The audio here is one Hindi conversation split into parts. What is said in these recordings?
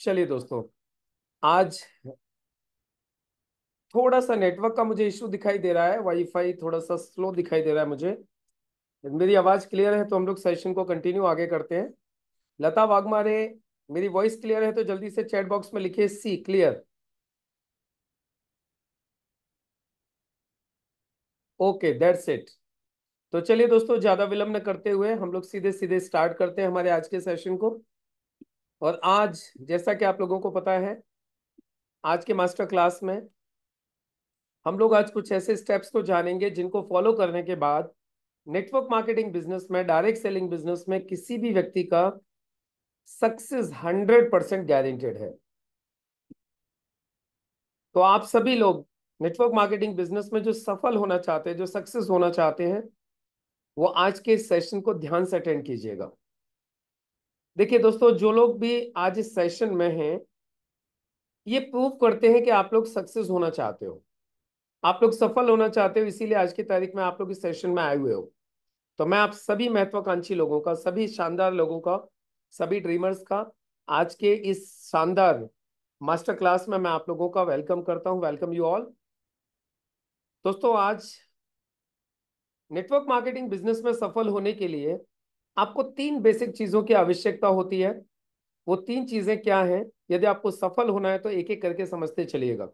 चलिए दोस्तों आज थोड़ा सा नेटवर्क का मुझे इश्यू दिखाई दे रहा है वाईफाई थोड़ा सा स्लो दिखाई दे रहा है मुझे मेरी आवाज क्लियर है तो हम लोग सेशन को कंटिन्यू आगे करते हैं लता वाघमारे मेरी वॉइस क्लियर है तो जल्दी से चैट बॉक्स में लिखिए C clear okay that's it तो चलिए दोस्तों ज्यादा विलंब न करते हुए हम लोग सीधे सीधे स्टार्ट करते हैं हमारे आज के सेशन को और आज जैसा कि आप लोगों को पता है आज के मास्टर क्लास में हम लोग आज कुछ ऐसे स्टेप्स को तो जानेंगे जिनको फॉलो करने के बाद नेटवर्क मार्केटिंग बिजनेस में डायरेक्ट सेलिंग बिजनेस में किसी भी व्यक्ति का सक्सेस हंड्रेड परसेंट गारंटेड है तो आप सभी लोग नेटवर्क मार्केटिंग बिजनेस में जो सफल होना चाहते हैं जो सक्सेस होना चाहते हैं वो आज के सेशन को ध्यान से अटेंड कीजिएगा देखिए दोस्तों जो लोग भी आज इस सेशन में हैं ये प्रूव करते हैं कि आप लोग सक्सेस होना चाहते हो आप लोग सफल होना चाहते हो इसीलिए आज की तारीख में आप लोग इस सेशन में आए हुए हो तो मैं आप सभी महत्वाकांक्षी लोगों का सभी शानदार लोगों का सभी ड्रीमर्स का आज के इस शानदार मास्टर क्लास में मैं आप लोगों का वेलकम करता हूं वेलकम यू ऑल दोस्तों आज नेटवर्क मार्केटिंग बिजनेस में सफल होने के लिए आपको तीन बेसिक चीजों की आवश्यकता होती है वो तीन चीजें क्या हैं यदि आपको सफल होना है तो एक एक करके समझते चलिएगा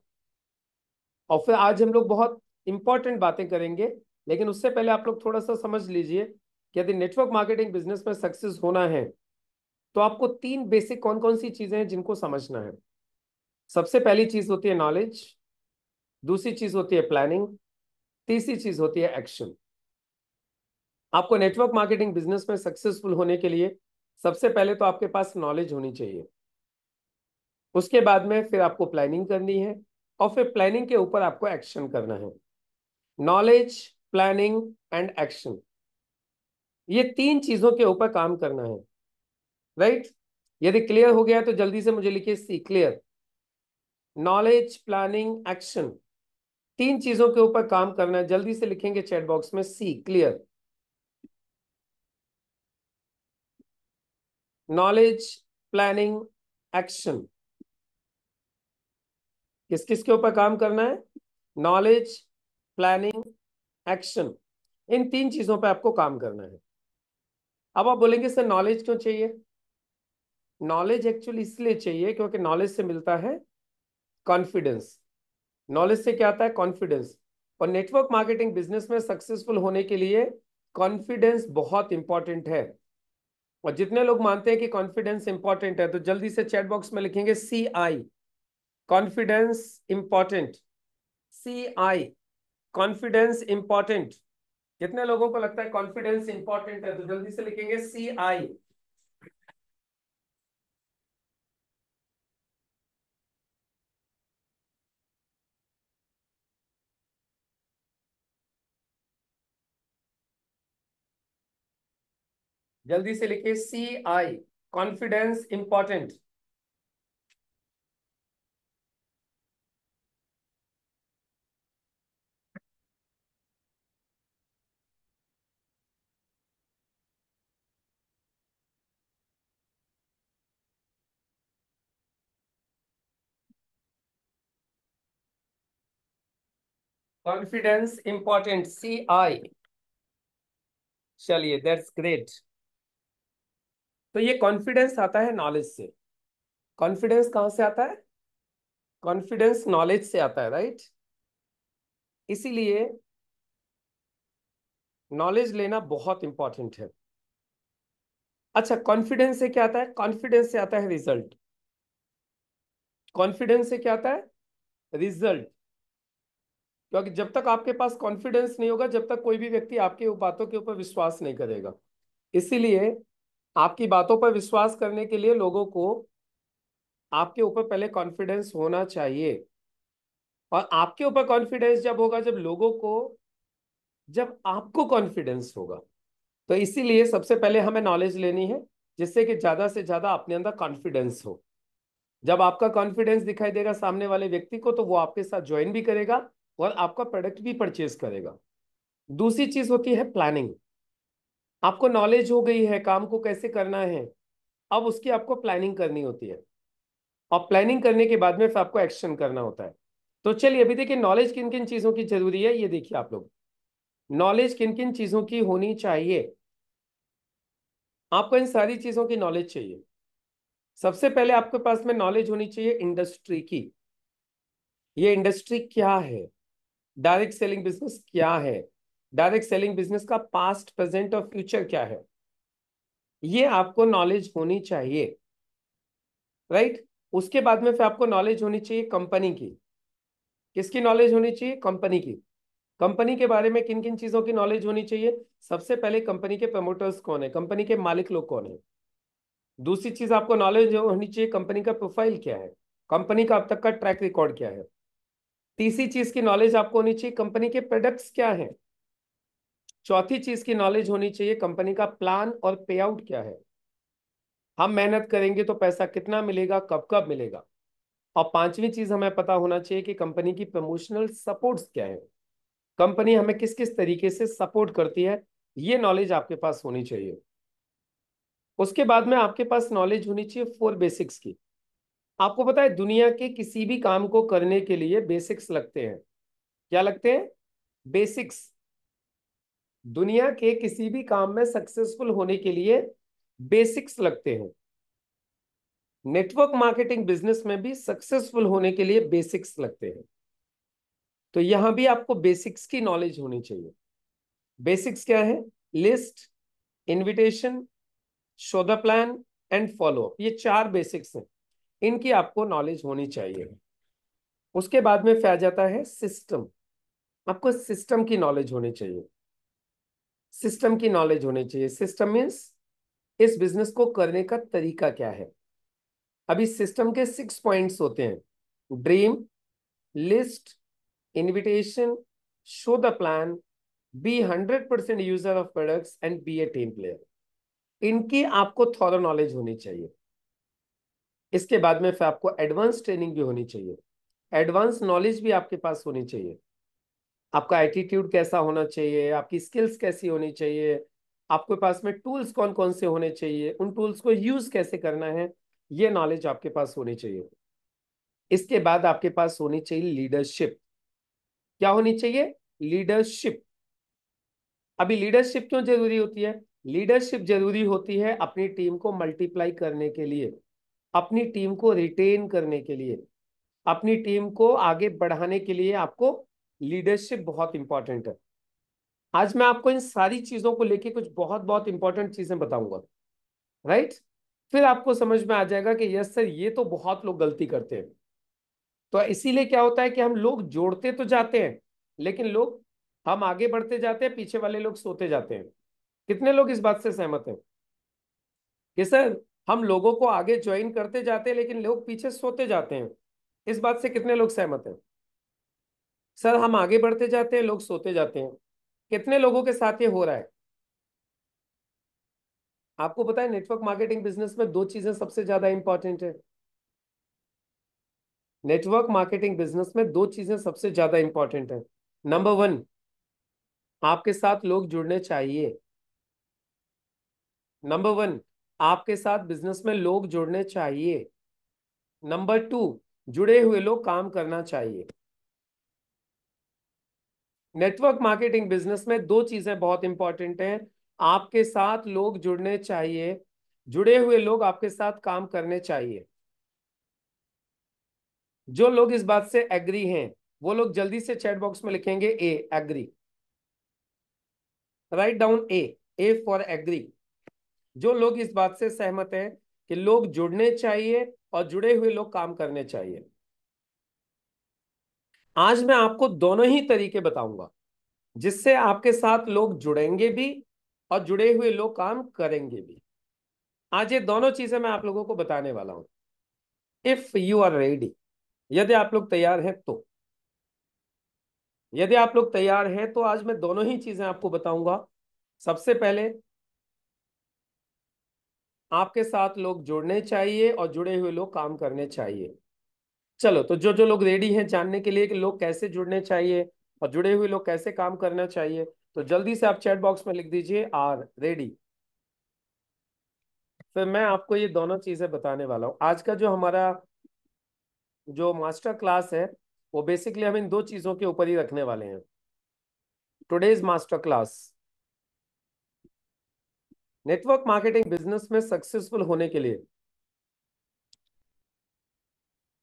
और फिर आज हम लोग बहुत इंपॉर्टेंट बातें करेंगे लेकिन उससे पहले आप लोग थोड़ा सा समझ लीजिए कि यदि नेटवर्क मार्केटिंग बिजनेस में सक्सेस होना है तो आपको तीन बेसिक कौन कौन सी चीजें हैं जिनको समझना है सबसे पहली चीज होती है नॉलेज दूसरी चीज होती है प्लानिंग तीसरी चीज होती है एक्शन आपको नेटवर्क मार्केटिंग बिजनेस में सक्सेसफुल होने के लिए सबसे पहले तो आपके पास नॉलेज होनी चाहिए उसके बाद में फिर आपको प्लानिंग करनी है और फिर प्लानिंग के ऊपर आपको एक्शन करना है नॉलेज प्लानिंग एंड एक्शन ये तीन चीजों के ऊपर काम करना है राइट right? यदि क्लियर हो गया तो जल्दी से मुझे लिखिए C clear knowledge planning action तीन चीजों के ऊपर काम करना है जल्दी से लिखेंगे चैट बॉक्स में C clear knowledge planning action किस किस के ऊपर काम करना है नॉलेज प्लानिंग एक्शन इन तीन चीजों पे आपको काम करना है अब आप बोलेंगे सर नॉलेज क्यों चाहिए नॉलेज एक्चुअली इसलिए चाहिए क्योंकि नॉलेज से मिलता है कॉन्फिडेंस नॉलेज से क्या आता है कॉन्फिडेंस और नेटवर्क मार्केटिंग बिजनेस में सक्सेसफुल होने के लिए कॉन्फिडेंस बहुत इंपॉर्टेंट है और जितने लोग मानते हैं कि कॉन्फिडेंस इंपॉर्टेंट है तो जल्दी से चैट बॉक्स में लिखेंगे C I confidence important C I confidence important कितने लोगों को लगता है कॉन्फिडेंस इंपॉर्टेंट है तो जल्दी से लिखेंगे सी आई जल्दी से लिखिए C I confidence important confidence important C I चलिए दैट्स ग्रेट तो ये कॉन्फिडेंस आता है नॉलेज से कॉन्फिडेंस कहां से आता है कॉन्फिडेंस नॉलेज से आता है राइट इसीलिए नॉलेज लेना बहुत इंपॉर्टेंट है अच्छा कॉन्फिडेंस से क्या आता है कॉन्फिडेंस से आता है रिजल्ट कॉन्फिडेंस से क्या आता है रिजल्ट क्योंकि जब तक आपके पास कॉन्फिडेंस नहीं होगा जब तक कोई भी व्यक्ति आपके बातों के ऊपर विश्वास नहीं करेगा इसीलिए आपकी बातों पर विश्वास करने के लिए लोगों को आपके ऊपर पहले कॉन्फिडेंस होना चाहिए और आपके ऊपर कॉन्फिडेंस जब होगा जब लोगों को जब आपको कॉन्फिडेंस होगा तो इसीलिए सबसे पहले हमें नॉलेज लेनी है जिससे कि ज़्यादा से ज़्यादा अपने अंदर कॉन्फिडेंस हो जब आपका कॉन्फिडेंस दिखाई देगा सामने वाले व्यक्ति को तो वो आपके साथ ज्वाइन भी करेगा और आपका प्रोडक्ट भी परचेज करेगा दूसरी चीज़ होती है प्लानिंग आपको नॉलेज हो गई है काम को कैसे करना है अब उसकी आपको प्लानिंग करनी होती है और प्लानिंग करने के बाद में फिर आपको एक्शन करना होता है तो चलिए अभी देखिए नॉलेज किन किन चीज़ों की जरूरी है ये देखिए आप लोग नॉलेज किन किन चीज़ों की होनी चाहिए आपको इन सारी चीज़ों की नॉलेज चाहिए सबसे पहले आपके पास में नॉलेज होनी चाहिए इंडस्ट्री की ये इंडस्ट्री क्या है डायरेक्ट सेलिंग बिजनेस क्या है डायरेक्ट सेलिंग बिजनेस का पास्ट प्रेजेंट और फ्यूचर क्या है ये आपको नॉलेज होनी चाहिए राइट right? उसके बाद में फिर आपको नॉलेज होनी चाहिए कंपनी की किसकी नॉलेज होनी चाहिए कंपनी की कंपनी के बारे में किन किन चीजों की नॉलेज होनी चाहिए सबसे पहले कंपनी के प्रमोटर्स कौन है कंपनी के मालिक लोग कौन है दूसरी चीज आपको नॉलेज होनी चाहिए कंपनी का प्रोफाइल क्या है कंपनी का अब तक का ट्रैक रिकॉर्ड क्या है तीसरी चीज की नॉलेज आपको होनी चाहिए कंपनी के प्रोडक्ट्स क्या हैं चौथी चीज की नॉलेज होनी चाहिए कंपनी का प्लान और पे आउट क्या है हम मेहनत करेंगे तो पैसा कितना मिलेगा कब कब मिलेगा और पांचवी चीज हमें पता होना चाहिए कि कंपनी की प्रमोशनल सपोर्ट्स क्या है कंपनी हमें किस किस तरीके से सपोर्ट करती है ये नॉलेज आपके पास होनी चाहिए उसके बाद में आपके पास नॉलेज होनी चाहिए फोर बेसिक्स की आपको पता है दुनिया के किसी भी काम को करने के लिए बेसिक्स लगते हैं क्या लगते हैं बेसिक्स दुनिया के किसी भी काम में सक्सेसफुल होने के लिए बेसिक्स लगते हैं नेटवर्क मार्केटिंग बिजनेस में भी सक्सेसफुल होने के लिए बेसिक्स लगते हैं तो यहां भी आपको बेसिक्स की नॉलेज होनी चाहिए बेसिक्स क्या है list invitation show the plan and follow up ये चार बेसिक्स हैं इनकी आपको नॉलेज होनी चाहिए उसके बाद में फिर आ जाता है सिस्टम आपको सिस्टम की नॉलेज होनी चाहिए सिस्टम की नॉलेज होनी चाहिए सिस्टम मीन्स इस बिजनेस को करने का तरीका क्या है अभी सिस्टम के सिक्स पॉइंट्स होते हैं dream list invitation show the plan be hundred percent user of products and be a team player इनकी आपको थोड़ा नॉलेज होनी चाहिए इसके बाद में फिर आपको एडवांस ट्रेनिंग भी होनी चाहिए एडवांस नॉलेज भी आपके पास होनी चाहिए आपका एटीट्यूड कैसा होना चाहिए आपकी स्किल्स कैसी होनी चाहिए आपके पास में टूल्स कौन कौन से होने चाहिए उन टूल्स को यूज कैसे करना है ये नॉलेज आपके पास होनी चाहिए इसके बाद आपके पास होनी चाहिए लीडरशिप क्या होनी चाहिए लीडरशिप अभी लीडरशिप क्यों जरूरी होती है लीडरशिप जरूरी होती है अपनी टीम को मल्टीप्लाई करने के लिए अपनी टीम को रिटेन करने के लिए अपनी टीम को आगे बढ़ाने के लिए आपको लीडरशिप बहुत इंपॉर्टेंट है आज मैं आपको इन सारी चीजों को लेके कुछ बहुत बहुत इंपॉर्टेंट चीजें बताऊंगा राइट फिर आपको समझ में आ जाएगा कि यस सर ये तो बहुत लोग गलती करते हैं तो इसीलिए क्या होता है कि हम लोग जोड़ते तो जाते हैं लेकिन लोग हम आगे बढ़ते जाते हैं पीछे वाले लोग सोते जाते हैं कितने लोग इस बात से सहमत हैं कि सर हम लोगों को आगे ज्वाइन करते जाते हैं लेकिन लोग पीछे सोते जाते हैं इस बात से कितने लोग सहमत हैं सर हम आगे बढ़ते जाते हैं लोग सोते जाते हैं कितने लोगों के साथ ये हो रहा है आपको पता है नेटवर्क मार्केटिंग बिजनेस में दो चीजें सबसे ज्यादा इंपॉर्टेंट है नेटवर्क मार्केटिंग बिजनेस में दो चीजें सबसे ज्यादा इंपॉर्टेंट है नंबर वन आपके साथ लोग जुड़ने चाहिए नंबर वन आपके साथ बिजनेस में लोग जुड़ने चाहिए नंबर टू जुड़े हुए लोग काम करना चाहिए नेटवर्क मार्केटिंग बिजनेस में दो चीजें बहुत इंपॉर्टेंट हैं आपके साथ लोग जुड़ने चाहिए जुड़े हुए लोग आपके साथ काम करने चाहिए जो लोग इस बात से एग्री हैं वो लोग जल्दी से चैट बॉक्स में लिखेंगे A agree write down A A for agree जो लोग इस बात से सहमत हैं कि लोग जुड़ने चाहिए और जुड़े हुए लोग काम करने चाहिए आज मैं आपको दोनों ही तरीके बताऊंगा जिससे आपके साथ लोग जुड़ेंगे भी और जुड़े हुए लोग काम करेंगे भी आज ये दोनों चीजें मैं आप लोगों को बताने वाला हूं इफ यू आर रेडी यदि आप लोग तैयार हैं तो यदि आप लोग तैयार हैं तो आज मैं दोनों ही चीजें आपको बताऊंगा सबसे पहले आपके साथ लोग जुड़ने चाहिए और जुड़े हुए लोग काम करने चाहिए चलो तो जो जो लोग रेडी हैं जानने के लिए कि लोग कैसे जुड़ने चाहिए और जुड़े हुए लोग कैसे काम करना चाहिए तो जल्दी से आप चैट बॉक्स में लिख दीजिए आर रेडी फिर मैं आपको ये दोनों चीजें बताने वाला हूँ आज का जो हमारा जो मास्टर क्लास है वो बेसिकली हम इन दो चीजों के ऊपर ही रखने वाले हैं today's master class network marketing business में सक्सेसफुल होने के लिए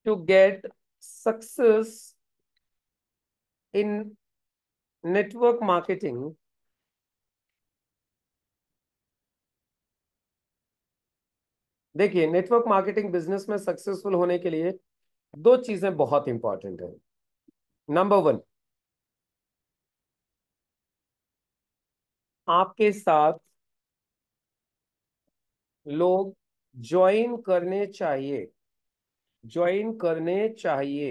to get success in network marketing देखिए नेटवर्क मार्केटिंग बिजनेस में सक्सेसफुल होने के लिए दो चीजें बहुत इंपॉर्टेंट है नंबर वन आपके साथ लोग ज्वाइन करने चाहिए ज्वाइन करने चाहिए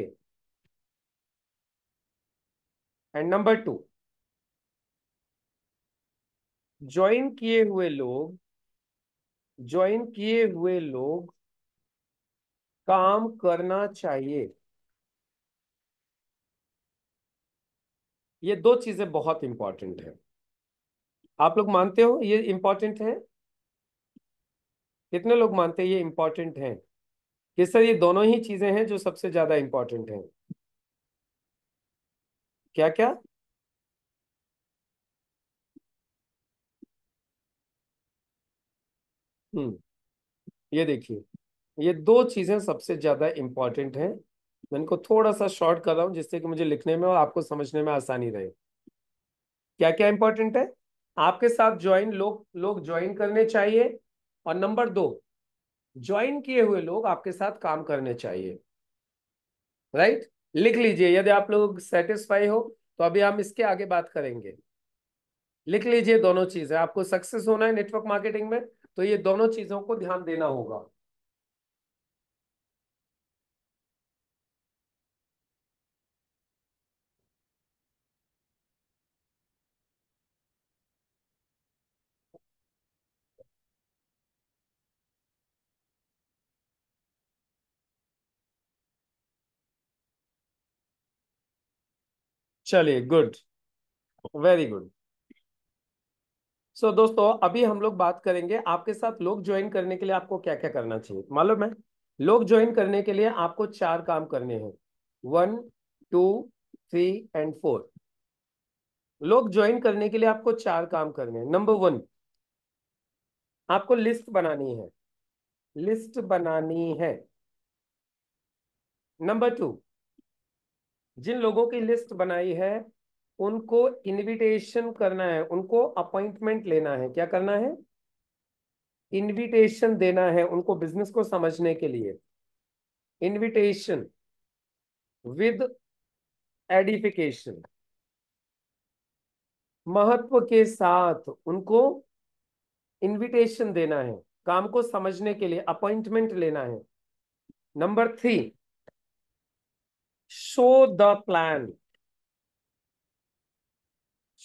एंड नंबर टू ज्वाइन किए हुए लोग ज्वाइन किए हुए लोग काम करना चाहिए ये दो चीजें बहुत इंपॉर्टेंट है आप लोग मानते हो ये इंपॉर्टेंट है कितने लोग मानते हैं ये इंपॉर्टेंट है ये सर ये दोनों ही चीजें हैं जो सबसे ज्यादा इंपॉर्टेंट हैं क्या क्या हम्म ये देखिए ये दो चीजें सबसे ज्यादा इंपॉर्टेंट हैं मैं इनको थोड़ा सा शॉर्ट कर रहा हूं जिससे कि मुझे लिखने में और आपको समझने में आसानी रहे क्या क्या इंपॉर्टेंट है आपके साथ ज्वाइन लोग लोग ज्वाइन करने चाहिए और नंबर दो ज्वाइन किए हुए लोग आपके साथ काम करने चाहिए राइट right? लिख लीजिए यदि आप लोग सेटिस्फाई हो तो अभी हम इसके आगे बात करेंगे लिख लीजिए दोनों चीजें आपको सक्सेस होना है नेटवर्क मार्केटिंग में तो ये दोनों चीजों को ध्यान देना होगा चलिए गुड वेरी गुड सो दोस्तों अभी हम लोग बात करेंगे आपके साथ लोग ज्वाइन करने के लिए आपको क्या क्या करना चाहिए मालूम है लोग ज्वाइन करने के लिए आपको चार काम करने हैं one two three and four लोग ज्वाइन करने के लिए आपको चार काम करने हैं नंबर वन आपको लिस्ट बनानी है लिस्ट बनानी है नंबर टू जिन लोगों की लिस्ट बनाई है उनको इनविटेशन करना है उनको अपॉइंटमेंट लेना है क्या करना है इनविटेशन देना है उनको बिजनेस को समझने के लिए इनविटेशन विद एडिफिकेशन महत्व के साथ उनको इनविटेशन देना है काम को समझने के लिए अपॉइंटमेंट लेना है number three show the plan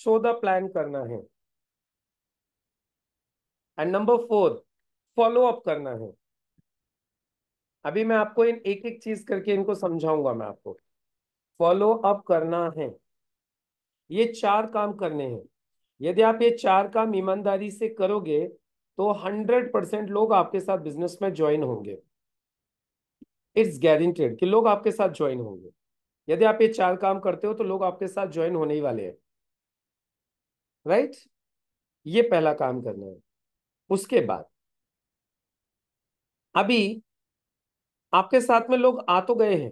show the plan करना है and number four follow up करना है अभी मैं आपको इन एक एक चीज करके इनको समझाऊंगा मैं आपको फॉलो अप करना है ये चार काम करने हैं यदि आप ये चार काम ईमानदारी से करोगे तो हंड्रेड परसेंट लोग आपके साथ बिजनेस में ज्वाइन होंगे इट्स गारंटेड कि लोग आपके साथ ज्वाइन होंगे यदि आप ये चार काम करते हो तो लोग आपके साथ ज्वाइन होने ही वाले हैं राइट right? ये पहला काम करना है उसके बाद अभी आपके साथ में लोग आ तो गए हैं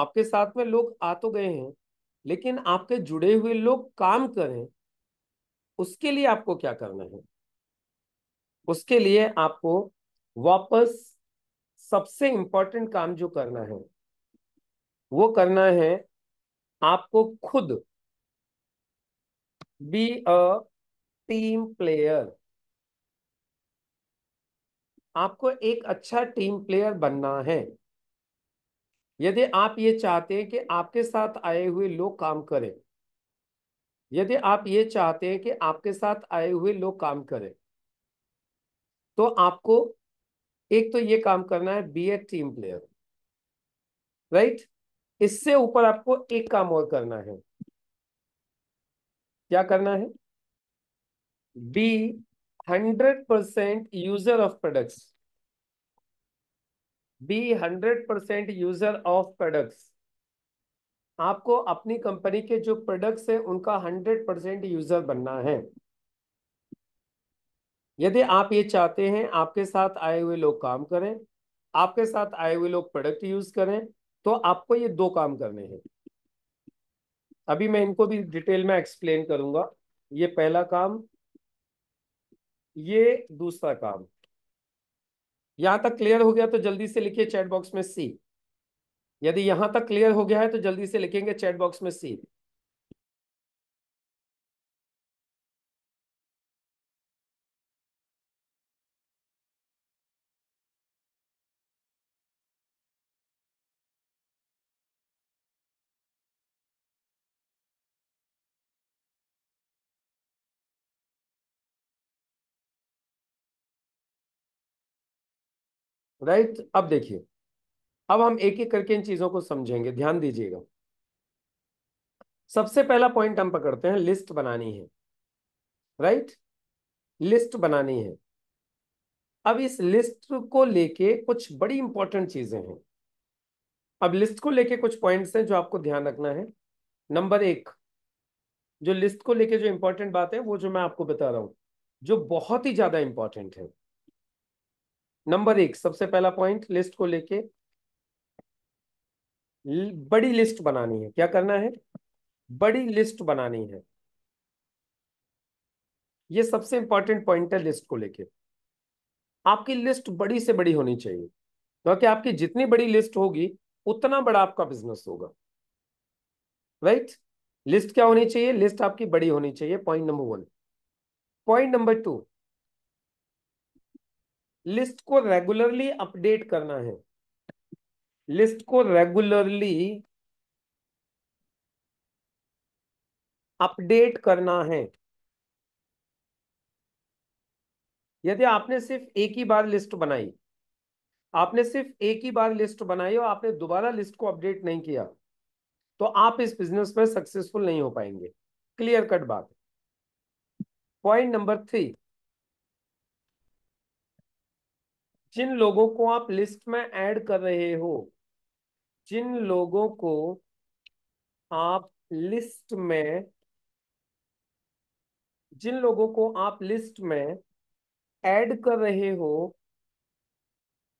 आपके साथ में लोग आ तो गए हैं लेकिन आपके जुड़े हुए लोग काम करें उसके लिए आपको क्या करना है उसके लिए आपको वापस सबसे इंपॉर्टेंट काम जो करना है वो करना है आपको खुद बी अ टीम प्लेयर आपको एक अच्छा टीम प्लेयर बनना है यदि आप ये चाहते हैं कि आपके साथ आए हुए लोग काम करें यदि आप ये चाहते हैं कि आपके साथ आए हुए लोग काम करें तो आपको एक तो ये काम करना है be a team player right इससे ऊपर आपको एक काम और करना है क्या करना है be hundred percent user of products be hundred percent user of products आपको अपनी कंपनी के जो प्रोडक्ट्स हैं उनका हंड्रेड परसेंट यूजर बनना है यदि आप ये चाहते हैं आपके साथ आए हुए लोग काम करें आपके साथ आए हुए लोग प्रोडक्ट यूज करें तो आपको ये दो काम करने हैं अभी मैं इनको भी डिटेल में एक्सप्लेन करूंगा ये पहला काम ये दूसरा काम यहां तक क्लियर हो गया तो जल्दी से लिखिए चैट बॉक्स में सी यदि यहां तक क्लियर हो गया है तो जल्दी से लिखेंगे चैट बॉक्स में सी राइट अब देखिए अब हम एक एक करके इन चीजों को समझेंगे ध्यान दीजिएगा सबसे पहला पॉइंट हम पकड़ते हैं लिस्ट बनानी है राइट लिस्ट बनानी है अब इस लिस्ट को लेके कुछ बड़ी इंपॉर्टेंट चीजें हैं अब लिस्ट को लेके कुछ पॉइंट्स हैं जो आपको ध्यान रखना है नंबर एक जो लिस्ट को लेके जो इंपॉर्टेंट बात है वो जो मैं आपको बता रहा हूं जो बहुत ही ज्यादा इंपॉर्टेंट है नंबर एक सबसे पहला पॉइंट लिस्ट को लेके बड़ी लिस्ट बनानी है क्या करना है बड़ी लिस्ट बनानी है ये सबसे इंपॉर्टेंट पॉइंट है लिस्ट को लेके आपकी लिस्ट बड़ी से बड़ी होनी चाहिए क्योंकि तो आपकी जितनी बड़ी लिस्ट होगी उतना बड़ा आपका बिजनेस होगा राइट right? लिस्ट क्या होनी चाहिए लिस्ट आपकी बड़ी होनी चाहिए point number one point number two list को रेगुलरली अपडेट करना है लिस्ट को रेगुलरली अपडेट करना है यदि आपने सिर्फ एक ही बार लिस्ट बनाई आपने सिर्फ एक ही बार लिस्ट बनाई और आपने दोबारा लिस्ट को अपडेट नहीं किया तो आप इस बिजनेस में सक्सेसफुल नहीं हो पाएंगे क्लियर कट बात पॉइंट नंबर थ्री जिन लोगों को आप लिस्ट में ऐड कर रहे हो जिन लोगों को आप लिस्ट में जिन लोगों को आप लिस्ट में ऐड कर रहे हो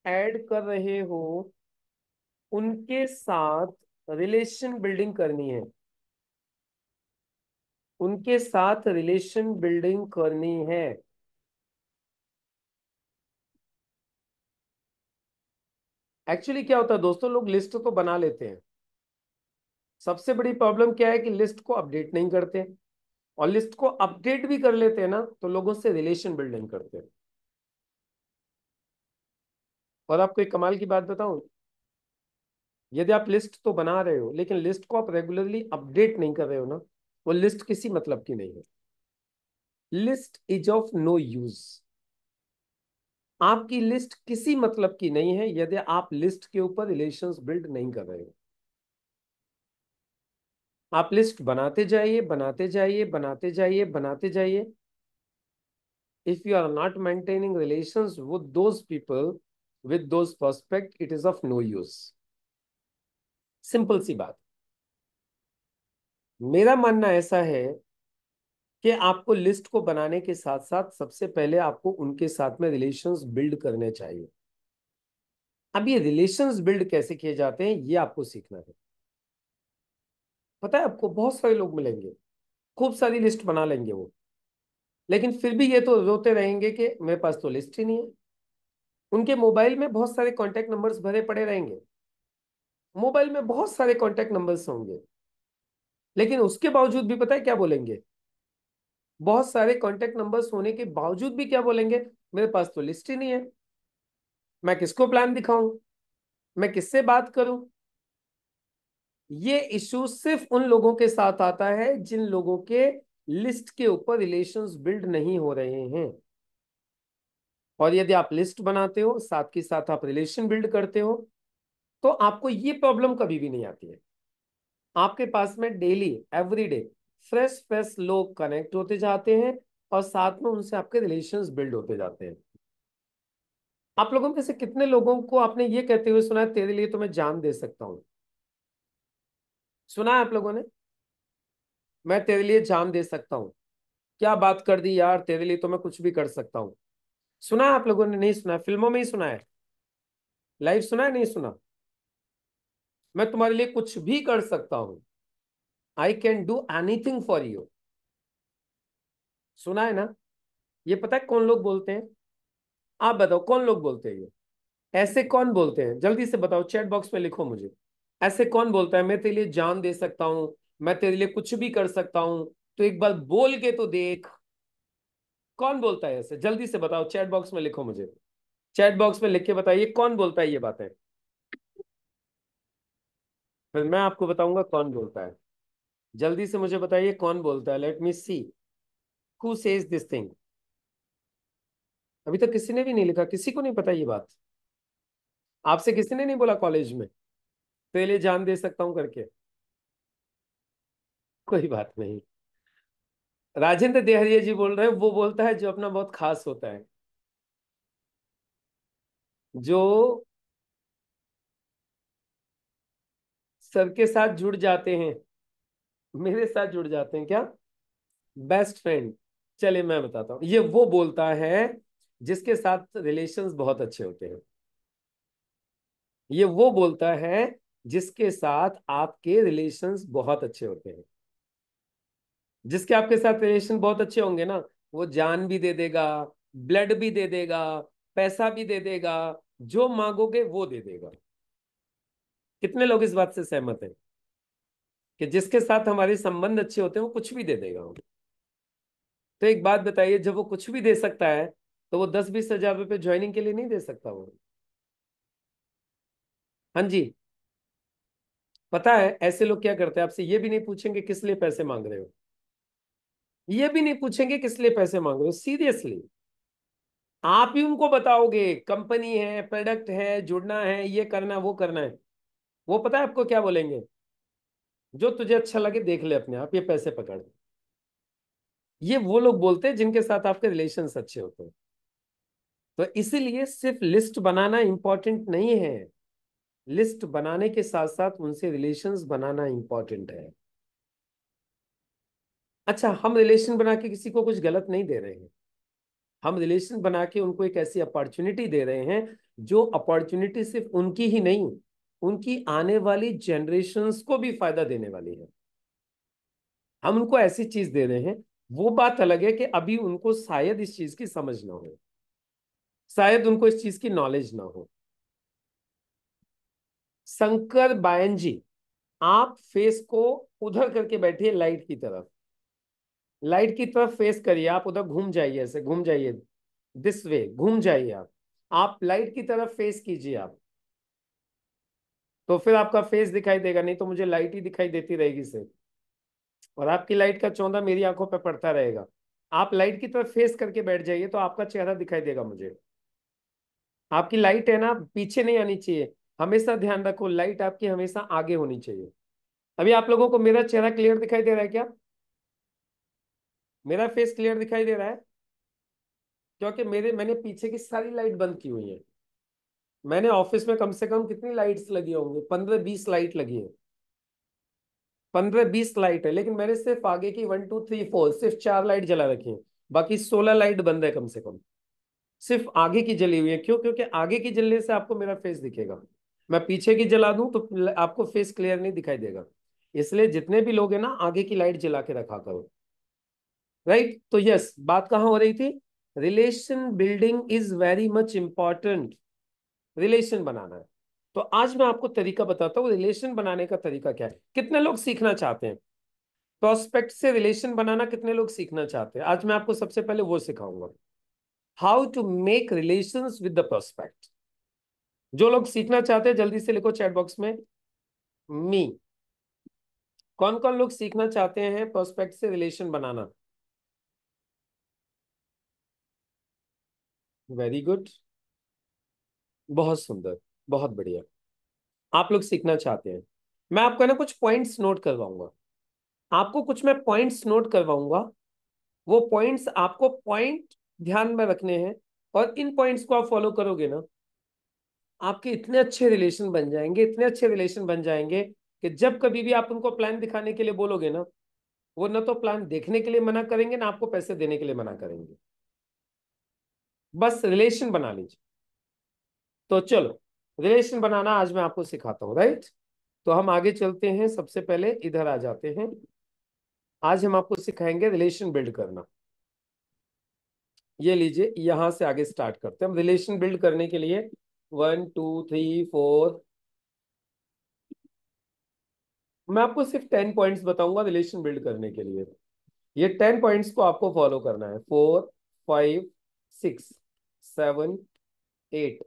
ऐड कर रहे हो उनके साथ रिलेशन बिल्डिंग करनी है उनके साथ रिलेशन बिल्डिंग करनी है एक्चुअली क्या होता है दोस्तों लोग लिस्ट तो बना लेते हैं सबसे बड़ी प्रॉब्लम क्या है कि लिस्ट को अपडेट नहीं करते और लिस्ट को अपडेट भी कर लेते हैं ना तो लोगों से रिलेशन बिल्ड नहीं करते हैं और आपको एक कमाल की बात बताऊं यदि आप लिस्ट तो बना रहे हो लेकिन लिस्ट को आप रेगुलरली अपडेट नहीं कर रहे हो ना वो लिस्ट किसी मतलब की नहीं है list is of no use आपकी लिस्ट किसी मतलब की नहीं है यदि आप लिस्ट के ऊपर रिलेशंस बिल्ड नहीं कर रहे हो आप लिस्ट बनाते जाइए बनाते जाइए बनाते जाइए बनाते जाइए if you are not maintaining relations with those people with those prospect it is of no use simple सी बात मेरा मानना ऐसा है कि आपको लिस्ट को बनाने के साथ साथ सबसे पहले आपको उनके साथ में रिलेशन बिल्ड करने चाहिए अब ये रिलेशन बिल्ड कैसे किए जाते हैं ये आपको सीखना है पता है आपको बहुत सारे लोग मिलेंगे खूब सारी लिस्ट बना लेंगे वो लेकिन फिर भी ये तो रोते रहेंगे कि मेरे पास तो लिस्ट ही नहीं है उनके मोबाइल में बहुत सारे कॉन्टेक्ट नंबर्स भरे पड़े रहेंगे मोबाइल में बहुत सारे कॉन्टेक्ट नंबर्स होंगे लेकिन उसके बावजूद भी पता है क्या बोलेंगे बहुत सारे कॉन्टेक्ट नंबर होने के बावजूद भी क्या बोलेंगे मेरे पास तो लिस्ट ही नहीं है मैं किसको प्लान दिखाऊं मैं किससे बात करूं ये इशू सिर्फ उन लोगों के साथ आता है जिन लोगों के लिस्ट के ऊपर रिलेशंस बिल्ड नहीं हो रहे हैं और यदि आप लिस्ट बनाते हो साथ के साथ आप रिलेशन बिल्ड करते हो तो आपको ये प्रॉब्लम कभी भी नहीं आती है आपके पास में daily every day fresh fresh लोग कनेक्ट होते जाते हैं और साथ में उनसे आपके रिलेशंस बिल्ड होते जाते हैं आप लोगों में से कितने लोगों को आपने ये कहते हुए सुना है तेरे लिए तो मैं जान दे सकता हूं सुना है आप लोगों ने मैं तेरे लिए जान दे सकता हूं क्या बात कर दी यार तेरे लिए तो मैं कुछ भी कर सकता हूं सुना है आप लोगों ने नहीं सुना फिल्मों में ही सुना है लाइव सुना है नहीं सुना मैं तुम्हारे लिए कुछ भी कर सकता हूं I can do anything for you सुना है ना ये पता है कौन लोग बोलते हैं आप बताओ कौन लोग बोलते हैं ये ऐसे कौन बोलते हैं जल्दी से बताओ चैट बॉक्स में लिखो मुझे ऐसे कौन बोलता है मैं तेरे लिए जान दे सकता हूं मैं तेरे लिए कुछ भी कर सकता हूं तो एक बार बोल के तो देख कौन बोलता है ऐसे जल्दी से बताओ चैट बॉक्स में लिखो मुझे चैट बॉक्स में लिख के बताइए कौन बोलता है ये बातें फिर मैं आपको बताऊंगा कौन बोलता है जल्दी से मुझे बताइए कौन बोलता है let me see who says this thing अभी तक तो किसी ने भी नहीं लिखा किसी को नहीं पता ये बात आपसे किसी ने नहीं बोला कॉलेज में तो ये जान दे सकता हूं करके कोई बात नहीं राजेंद्र देहरिया जी बोल रहे हैं वो बोलता है जो अपना बहुत खास होता है जो सबके साथ जुड़ जाते हैं मेरे साथ जुड़ जाते हैं क्या बेस्ट फ्रेंड चलिए मैं बताता हूं ये वो बोलता है जिसके साथ रिलेशन बहुत अच्छे होते हैं ये वो बोलता है जिसके साथ आपके रिलेशन बहुत अच्छे होते हैं जिसके आपके साथ रिलेशन बहुत अच्छे होंगे ना वो जान भी दे देगा ब्लड भी दे देगा पैसा भी दे देगा जो मांगोगे वो दे देगा कितने लोग इस बात से सहमत हैं कि जिसके साथ हमारे संबंध अच्छे होते हैं वो कुछ भी दे देगा हमें तो एक बात बताइए जब वो कुछ भी दे सकता है तो वो दस बीस हजार रुपये ज्वाइनिंग के लिए नहीं दे सकता वो हाँ जी पता है ऐसे लोग क्या करते हैं आपसे ये भी नहीं पूछेंगे किस लिए पैसे मांग रहे हो ये भी नहीं पूछेंगे किस लिए पैसे मांग रहे हो सीरियसली आप ही उनको बताओगे कंपनी है प्रोडक्ट है जुड़ना है ये करना वो करना है वो पता है आपको क्या बोलेंगे जो तुझे अच्छा लगे देख ले अपने आप ये पैसे पकड़ ये वो लोग बोलते हैं जिनके साथ आपके रिलेशन अच्छे होते हैं तो इसीलिए सिर्फ लिस्ट बनाना इंपॉर्टेंट नहीं है लिस्ट बनाने के साथ साथ उनसे रिलेशन बनाना इंपॉर्टेंट है अच्छा हम रिलेशन बना के किसी को कुछ गलत नहीं दे रहे हैं हम रिलेशन बना के उनको एक ऐसी अपॉर्चुनिटी दे रहे हैं जो अपॉर्चुनिटी सिर्फ उनकी ही नहीं उनकी आने वाली जनरेशन को भी फायदा देने वाली है हम उनको ऐसी चीज दे रहे हैं वो बात अलग है कि अभी उनको शायद इस चीज की समझ ना हो शायद उनको इस चीज की नॉलेज ना हो शंकर बायन जी आप फेस को उधर करके बैठिए लाइट की तरफ लाइट की तरफ फेस करिए आप उधर घूम जाइए ऐसे घूम जाइए दिस वे घूम जाइए आप आप लाइट की तरफ फेस कीजिए आप तो फिर आपका फेस दिखाई देगा नहीं तो मुझे लाइट ही दिखाई देती रहेगी सर और आपकी लाइट का चौंधा मेरी आंखों पर पड़ता रहेगा आप लाइट की तरफ फेस करके बैठ जाइए तो आपका चेहरा दिखाई देगा मुझे आपकी लाइट है ना पीछे नहीं आनी चाहिए हमेशा ध्यान रखो लाइट आपकी हमेशा आगे होनी चाहिए अभी आप लोगों को मेरा चेहरा क्लियर दिखाई दे रहा है क्या मेरा फेस क्लियर दिखाई दे रहा है क्योंकि मेरे मैंने पीछे की सारी लाइट बंद की हुई है मैंने ऑफिस में कम से कम कितनी लाइट्स लगी होंगी पंद्रह बीस लाइट लगी है पंद्रह बीस लाइट है लेकिन मैंने सिर्फ आगे की वन टू थ्री फोर सिर्फ चार लाइट जला रखी है बाकी सोलह लाइट बंद है कम से कम सिर्फ आगे की जली हुई है क्यों क्योंकि आगे की जलने से आपको मेरा फेस दिखेगा मैं पीछे की जला दूं तो आपको फेस क्लियर नहीं दिखाई देगा इसलिए जितने भी लोग हैं ना आगे की लाइट जला के रखा करो राइट तो यस बात कहाँ हो रही थी relation building is very much important relation बनाना है तो आज मैं आपको तरीका बताता हूँ रिलेशन बनाने का तरीका क्या है कितने लोग सीखना चाहते हैं प्रोस्पेक्ट से रिलेशन बनाना कितने लोग सीखना चाहते हैं आज मैं आपको सबसे पहले वो सिखाऊंगा how to make relation with the prospect जो लोग सीखना चाहते हैं जल्दी से लिखो चैट बॉक्स में मी कौन कौन लोग सीखना चाहते हैं प्रोस्पेक्ट से रिलेशन बनाना वेरी गुड बहुत सुंदर बहुत बढ़िया आप लोग सीखना चाहते हैं मैं आपको ना कुछ पॉइंट्स नोट करवाऊंगा आपको कुछ मैं पॉइंट्स नोट करवाऊंगा वो पॉइंट्स आपको पॉइंट ध्यान में रखने हैं और इन पॉइंट्स को आप फॉलो करोगे ना आपके इतने अच्छे रिलेशन बन जाएंगे इतने अच्छे रिलेशन बन जाएंगे कि जब कभी भी आप उनको प्लान दिखाने के लिए बोलोगे ना वो ना तो प्लान देखने के लिए मना करेंगे ना आपको पैसे देने के लिए मना करेंगे बस रिलेशन बना लीजिए तो चलो रिलेशन बनाना आज मैं आपको सिखाता हूँ राइट तो हम आगे चलते हैं सबसे पहले इधर आ जाते हैं आज हम आपको सिखाएंगे रिलेशन बिल्ड करना ये लीजिए यहां से आगे स्टार्ट करते हैं हम रिलेशन बिल्ड करने के लिए वन टू थ्री फोर मैं आपको सिर्फ टेन पॉइंट्स बताऊंगा रिलेशन बिल्ड करने के लिए ये टेन पॉइंट्स को आपको फॉलो करना है four five six seven eight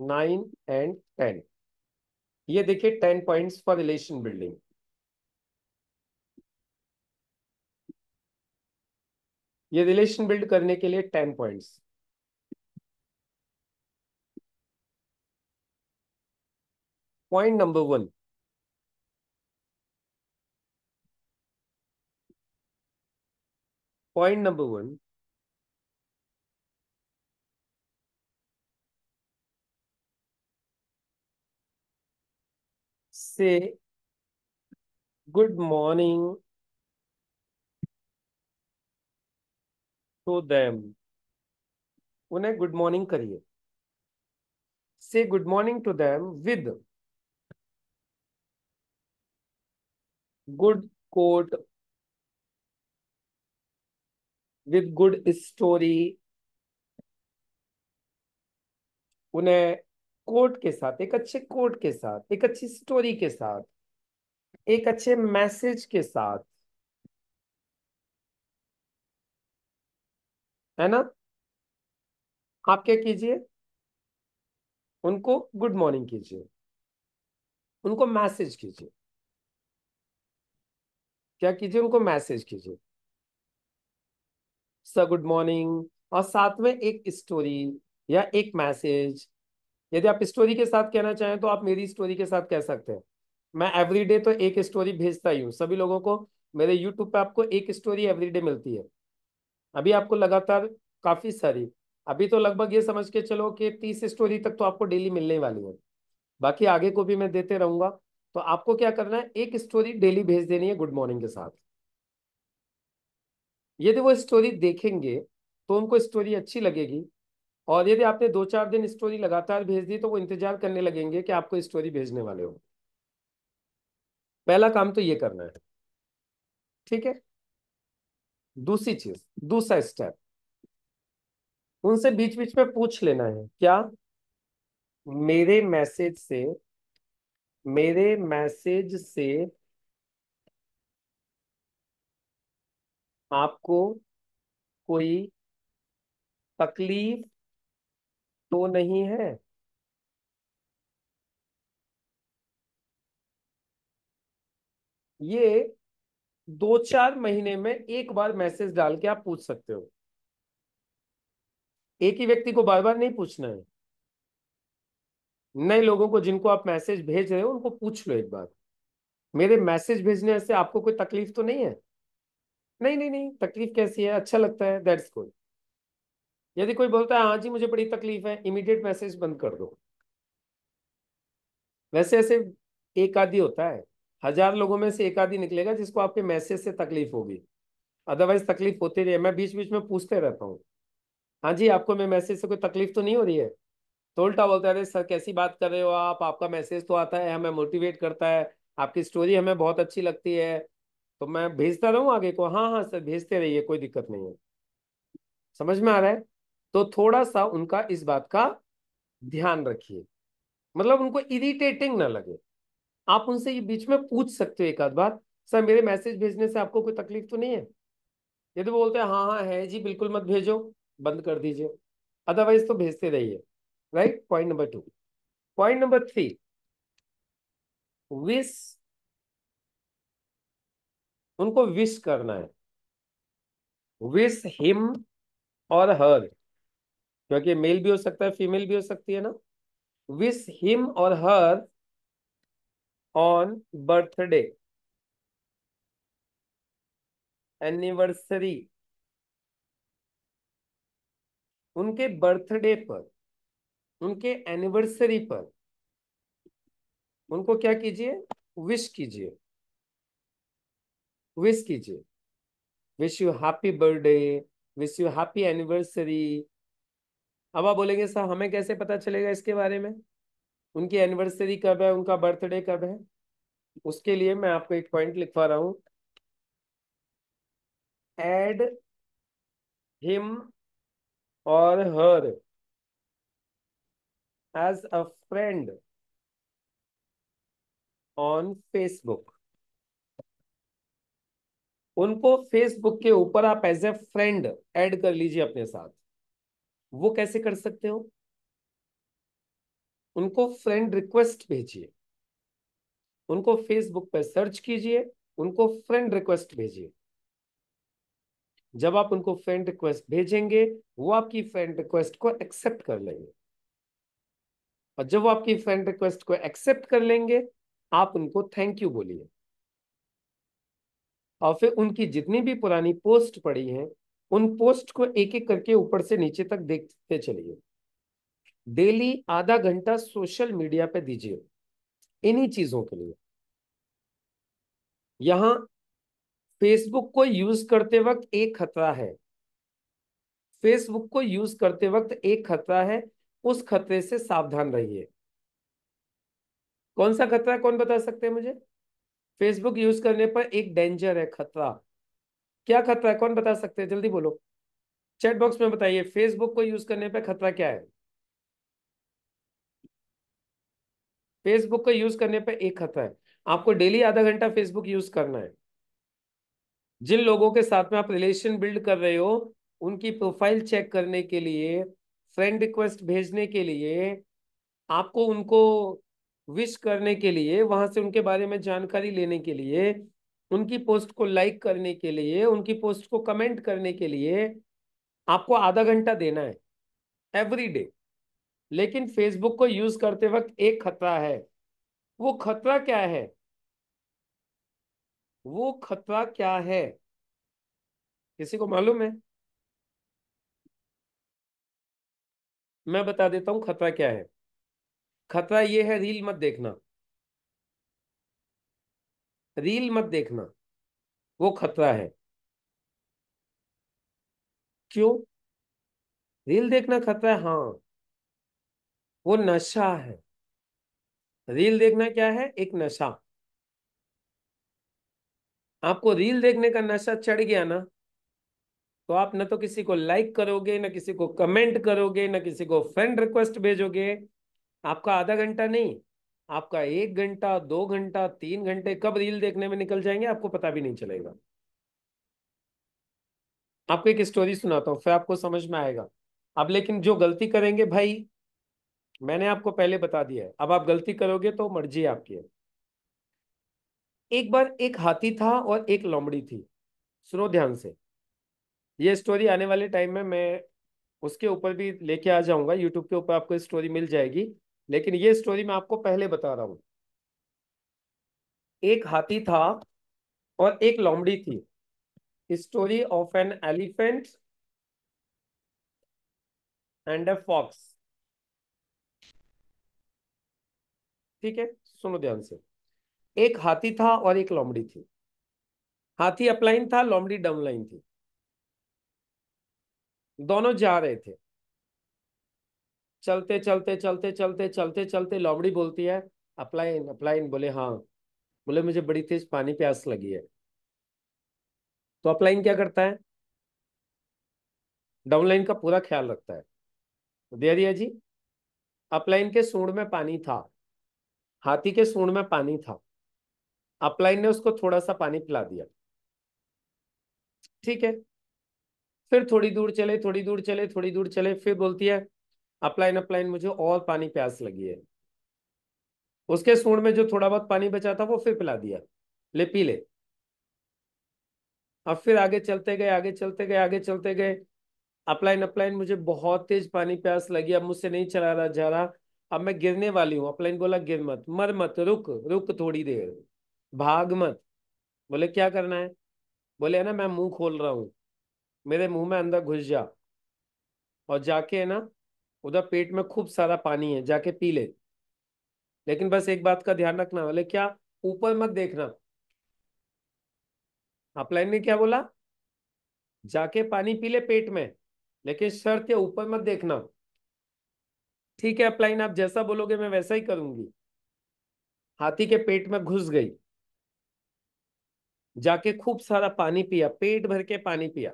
nine and ten ये देखिए ten points for relation building ये रिलेशन बिल्ड करने के लिए ten points point number one point number one say good morning to them उन्हें गुड मॉर्निंग करिए say good morning to them with good quote with good story उन्हें कोट के साथ एक अच्छे कोट के साथ एक अच्छी स्टोरी के साथ एक अच्छे मैसेज के साथ है ना आप क्या कीजिए उनको गुड मॉर्निंग कीजिए उनको मैसेज कीजिए क्या कीजिए उनको मैसेज कीजिए सर गुड मॉर्निंग और साथ में एक स्टोरी या एक मैसेज यदि आप स्टोरी के साथ कहना चाहें तो आप मेरी स्टोरी के साथ कह सकते हैं मैं एवरीडे तो एक स्टोरी भेजता ही हूँ सभी लोगों को मेरे यूट्यूब पे आपको एक स्टोरी एवरीडे मिलती है अभी आपको लगातार काफ़ी सारी अभी तो लगभग ये समझ के चलो कि तीस स्टोरी तक तो आपको डेली मिलने वाली है बाकी आगे को भी मैं देते रहूँगा तो आपको क्या करना है एक स्टोरी डेली भेज देनी है गुड मॉर्निंग के साथ यदि वो स्टोरी देखेंगे तो उनको स्टोरी अच्छी लगेगी और यदि आपने दो चार दिन स्टोरी लगातार भेज दी तो वो इंतजार करने लगेंगे कि आपको स्टोरी भेजने वाले हो पहला काम तो ये करना है ठीक है दूसरी चीज दूसरा स्टेप उनसे बीच बीच में पूछ लेना है क्या मेरे मैसेज से मेरे मैसेज से आपको कोई तकलीफ तो नहीं है ये दो चार महीने में एक बार मैसेज डाल के आप पूछ सकते हो एक ही व्यक्ति को बार बार नहीं पूछना है नए लोगों को जिनको आप मैसेज भेज रहे हो उनको पूछ लो एक बार मेरे मैसेज भेजने से आपको कोई तकलीफ तो नहीं है नहीं नहीं नहीं तकलीफ कैसी है अच्छा लगता है दैट्स गुड यदि कोई बोलता है हाँ जी मुझे बड़ी तकलीफ है इमीडिएट मैसेज बंद कर दो वैसे ऐसे एक आदि होता है हजार लोगों में से एक आदि निकलेगा जिसको आपके मैसेज से तकलीफ होगी अदरवाइज तकलीफ होती रही है मैं बीच बीच में पूछते रहता हूँ हाँ जी आपको मेरे मैसेज से कोई तकलीफ तो नहीं हो रही है तो उल्टा बोलता है अरे सर कैसी बात कर रहे हो आप आपका मैसेज तो आता है हमें मोटिवेट करता है आपकी स्टोरी हमें बहुत अच्छी लगती है तो मैं भेजता रहूँ आगे को हाँ हाँ सर भेजते रहिए कोई दिक्कत नहीं है समझ में आ रहा है तो थोड़ा सा उनका इस बात का ध्यान रखिए मतलब उनको इरिटेटिंग ना लगे आप उनसे ये बीच में पूछ सकते हो एक आध बात सर मेरे मैसेज भेजने से आपको कोई तकलीफ तो नहीं है यदि तो बोलते हैं हाँ हाँ है जी बिल्कुल मत भेजो बंद कर दीजिए अदरवाइज तो भेजते रहिए right point number two point number three wish उनको विश करना है विश हिम और हर क्योंकि मेल भी हो सकता है फीमेल भी हो सकती है ना विश हिम और हर ऑन बर्थडे एनिवर्सरी उनके बर्थडे पर उनके एनिवर्सरी पर उनको क्या कीजिए विश कीजिए विश कीजिए wish you happy birthday wish you happy anniversary अब आप बोलेंगे सर हमें कैसे पता चलेगा इसके बारे में उनकी एनिवर्सरी कब है उनका बर्थडे कब है उसके लिए मैं आपको एक पॉइंट लिखवा रहा हूं एड हिम और her as a friend on Facebook उनको फेसबुक के ऊपर आप एज ए फ्रेंड ऐड कर लीजिए अपने साथ वो कैसे कर सकते हो उनको फ्रेंड रिक्वेस्ट भेजिए उनको फेसबुक पर सर्च कीजिए उनको फ्रेंड रिक्वेस्ट भेजिए जब आप उनको फ्रेंड रिक्वेस्ट भेजेंगे वो आपकी फ्रेंड रिक्वेस्ट को एक्सेप्ट कर लेंगे और जब वो आपकी फ्रेंड रिक्वेस्ट को एक्सेप्ट कर लेंगे आप उनको थैंक यू बोलिए और फिर उनकी जितनी भी पुरानी पोस्ट पड़ी हैं उन पोस्ट को एक एक करके ऊपर से नीचे तक देखते चलिए डेली आधा घंटा सोशल मीडिया पे दीजिए इन्हीं चीजों के लिए यहां फेसबुक को यूज करते वक्त एक खतरा है फेसबुक को यूज करते वक्त एक खतरा है उस खतरे से सावधान रहिए कौन सा खतरा कौन बता सकते हैं मुझे फेसबुक यूज करने पर एक डेंजर है खतरा क्या खतरा है कौन बता सकते हैं जल्दी बोलो चैट बॉक्स में बताइए फेसबुक को यूज करने पे खतरा क्या है फेसबुक को यूज करने पे एक खतरा है आपको डेली आधा घंटा फेसबुक यूज करना है जिन लोगों के साथ में आप रिलेशन बिल्ड कर रहे हो उनकी प्रोफाइल चेक करने के लिए फ्रेंड रिक्वेस्ट भेजने के लिए आपको उनको विश करने के लिए वहां से उनके बारे में जानकारी लेने के लिए उनकी पोस्ट को लाइक करने के लिए उनकी पोस्ट को कमेंट करने के लिए आपको आधा घंटा देना है एवरी डे लेकिन फेसबुक को यूज करते वक्त एक खतरा है वो खतरा क्या है वो खतरा क्या है किसी को मालूम है मैं बता देता हूं खतरा क्या है खतरा ये है रील मत देखना रील मत देखना वो खतरा है क्यों रील देखना खतरा है हाँ वो नशा है रील देखना क्या है एक नशा आपको रील देखने का नशा चढ़ गया ना तो आप ना तो किसी को लाइक करोगे ना किसी को कमेंट करोगे ना किसी को फ्रेंड रिक्वेस्ट भेजोगे आपका आधा घंटा नहीं आपका एक घंटा दो घंटा तीन घंटे कब रील देखने में निकल जाएंगे आपको पता भी नहीं चलेगा आपको एक स्टोरी सुनाता हूँ फिर आपको समझ में आएगा अब लेकिन जो गलती करेंगे भाई मैंने आपको पहले बता दिया है अब आप गलती करोगे तो मर्जी आपकी है एक बार एक हाथी था और एक लोमड़ी थी सुनो ध्यान से ये स्टोरी आने वाले टाइम में मैं उसके ऊपर भी लेके आ जाऊंगा यूट्यूब के ऊपर आपको स्टोरी मिल जाएगी लेकिन ये स्टोरी मैं आपको पहले बता रहा हूं एक हाथी था और एक लोमड़ी थी story of an elephant and a fox ठीक है सुनो ध्यान से एक हाथी था और एक लोमड़ी थी हाथी अपलाइन था लोमड़ी डाउनलाइन थी दोनों जा रहे थे चलते चलते चलते चलते चलते चलते लॉबड़ी बोलती है अप्लाइन अप्लाइन बोले हाँ बोले मुझे बड़ी तेज पानी प्यास लगी है तो अपलाइन क्या करता है डाउनलाइन का पूरा ख्याल रखता है तो दे दिया जी अपलाइन के सूंड में पानी था हाथी के सूंड में पानी था अपलाइन ने उसको थोड़ा सा पानी पिला दिया ठीक है फिर थोड़ी दूर चले थोड़ी दूर चले थोड़ी दूर चले फिर बोलती है अपलाइन अपलाइन मुझे और पानी प्यास लगी है उसके सूढ़ में जो थोड़ा बहुत पानी बचा था वो फिर पिला दिया ले पी ले अब फिर आगे चलते गए आगे चलते गए आगे चलते गए अपलाइन अपलाइन मुझे बहुत तेज पानी प्यास लगी अब मुझसे नहीं चला रहा जा रहा अब मैं गिरने वाली हूँ अपलाइन बोला गिर मत मर मत रुक रुक थोड़ी देर भाग मत बोले क्या करना है बोले है ना मैं मुंह खोल रहा हूँ मेरे मुंह में अंदर घुस जा और जाके है ना उधर पेट में खूब सारा पानी है जाके पी ले लेकिन बस एक बात का ध्यान रखना बोले क्या ऊपर मत देखना अपलाइन ने क्या बोला जाके पानी पी ले पेट में लेकिन शर्त है ऊपर मत देखना ठीक है अपलाइन आप जैसा बोलोगे मैं वैसा ही करूंगी हाथी के पेट में घुस गई जाके खूब सारा पानी पिया पेट भर के पानी पिया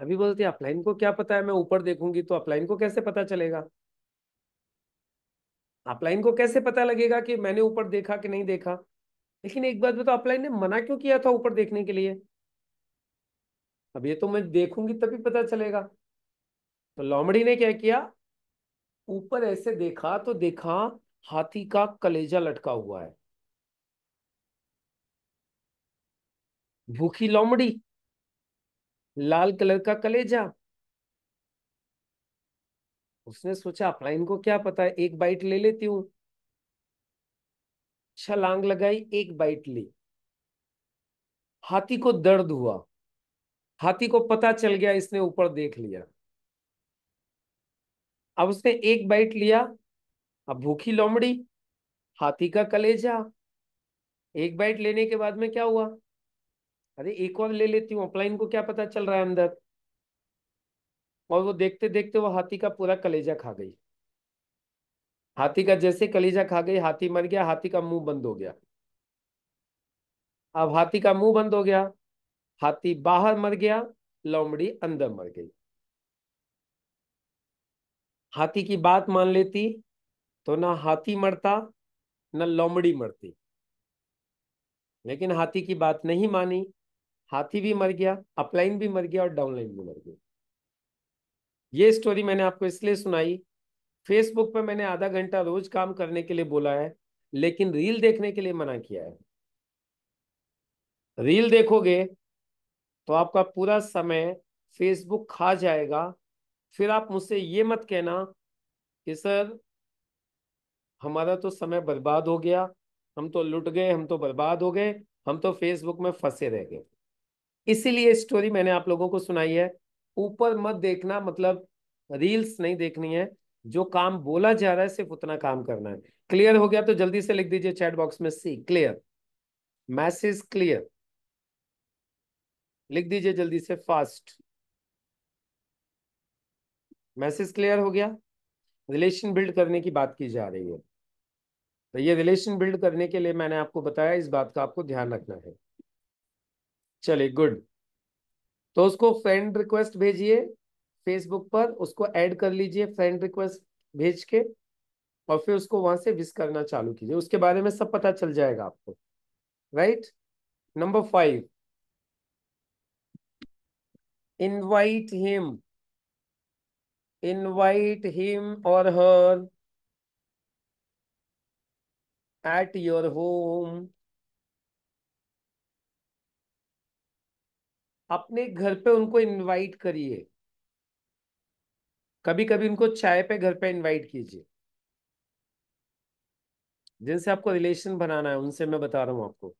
अभी बोलते अपलाइन को क्या पता है मैं ऊपर देखूंगी तो अपलाइन को कैसे पता चलेगा अपलाइन को कैसे पता लगेगा कि मैंने ऊपर देखा कि नहीं देखा लेकिन एक बात बताओ अपलाइन ने मना क्यों किया था ऊपर देखने के लिए अब ये तो मैं देखूंगी तभी पता चलेगा तो लोमड़ी ने क्या किया ऊपर ऐसे देखा तो देखा हाथी का कलेजा लटका हुआ है भूखी लोमड़ी लाल कलर का कलेजा उसने सोचा अपना इनको क्या पता है एक बाइट ले लेती हूं छलांग लगाई एक बाइट ली हाथी को दर्द हुआ हाथी को पता चल गया इसने ऊपर देख लिया अब उसने एक बाइट लिया अब भूखी लोमड़ी हाथी का कलेजा एक बाइट लेने के बाद में क्या हुआ अरे एक और ले लेती हूँ अपलाइन को क्या पता चल रहा है अंदर और वो देखते देखते वो हाथी का पूरा कलेजा खा गई हाथी का जैसे कलेजा खा गई हाथी मर गया हाथी का मुंह बंद हो गया अब हाथी का मुंह बंद हो गया हाथी बाहर मर गया लोमड़ी अंदर मर गई हाथी की बात मान लेती तो ना हाथी मरता ना लोमड़ी मरती लेकिन हाथी की बात नहीं मानी हाथी भी मर गया अपलाइन भी मर गया और डाउनलाइन भी मर गया ये स्टोरी मैंने आपको इसलिए सुनाई फेसबुक पर मैंने आधा घंटा रोज काम करने के लिए बोला है लेकिन रील देखने के लिए मना किया है रील देखोगे तो आपका पूरा समय फेसबुक खा जाएगा फिर आप मुझसे ये मत कहना कि सर हमारा तो समय बर्बाद हो गया हम तो लुट गए हम तो बर्बाद हो गए हम तो फेसबुक में फंसे रह गए इसीलिए स्टोरी मैंने आप लोगों को सुनाई है ऊपर मत देखना मतलब रील्स नहीं देखनी है जो काम बोला जा रहा है सिर्फ उतना काम करना है क्लियर हो गया तो जल्दी से लिख दीजिए चैट बॉक्स में सी क्लियर मैसेज क्लियर लिख दीजिए जल्दी से फास्ट मैसेज क्लियर हो गया रिलेशन बिल्ड करने की बात की जा रही है तो ये रिलेशन बिल्ड करने के लिए मैंने आपको बताया इस बात का आपको ध्यान रखना है चलिए गुड तो उसको फ्रेंड रिक्वेस्ट भेजिए फेसबुक पर उसको ऐड कर लीजिए फ्रेंड रिक्वेस्ट भेज के और फिर उसको वहां से विश करना चालू कीजिए उसके बारे में सब पता चल जाएगा आपको right number five invite him invite him और हर एट योर होम अपने घर पे उनको इनवाइट करिए कभी कभी उनको चाय पे घर पे इनवाइट कीजिए जिनसे आपको रिलेशन बनाना है उनसे मैं बता रहा हूं आपको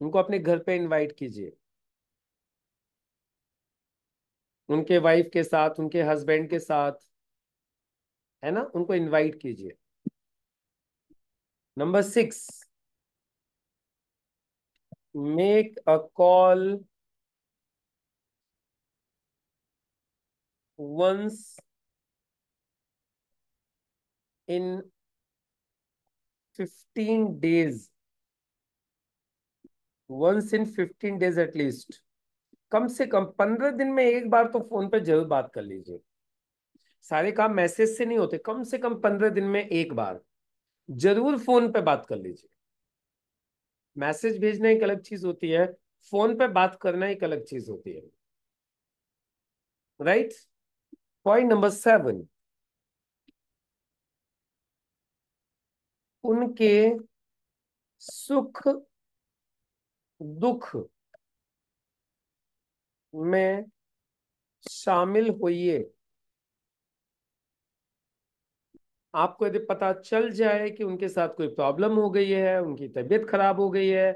उनको अपने घर पे इनवाइट कीजिए उनके वाइफ के साथ उनके हस्बैंड के साथ है ना उनको इनवाइट कीजिए number six make a call once in 15 days once in 15 days at least कम से कम 15 दिन में एक बार तो फोन पे जरूर बात कर लीजिए सारे काम मैसेज से नहीं होते कम से कम 15 दिन में एक बार जरूर फोन पे बात कर लीजिए मैसेज भेजना एक अलग चीज होती है फोन पे बात करना एक अलग चीज होती है right right? Point number seven उनके सुख दुख में शामिल होइए आपको यदि पता चल जाए कि उनके साथ कोई प्रॉब्लम हो गई है उनकी तबीयत खराब हो गई है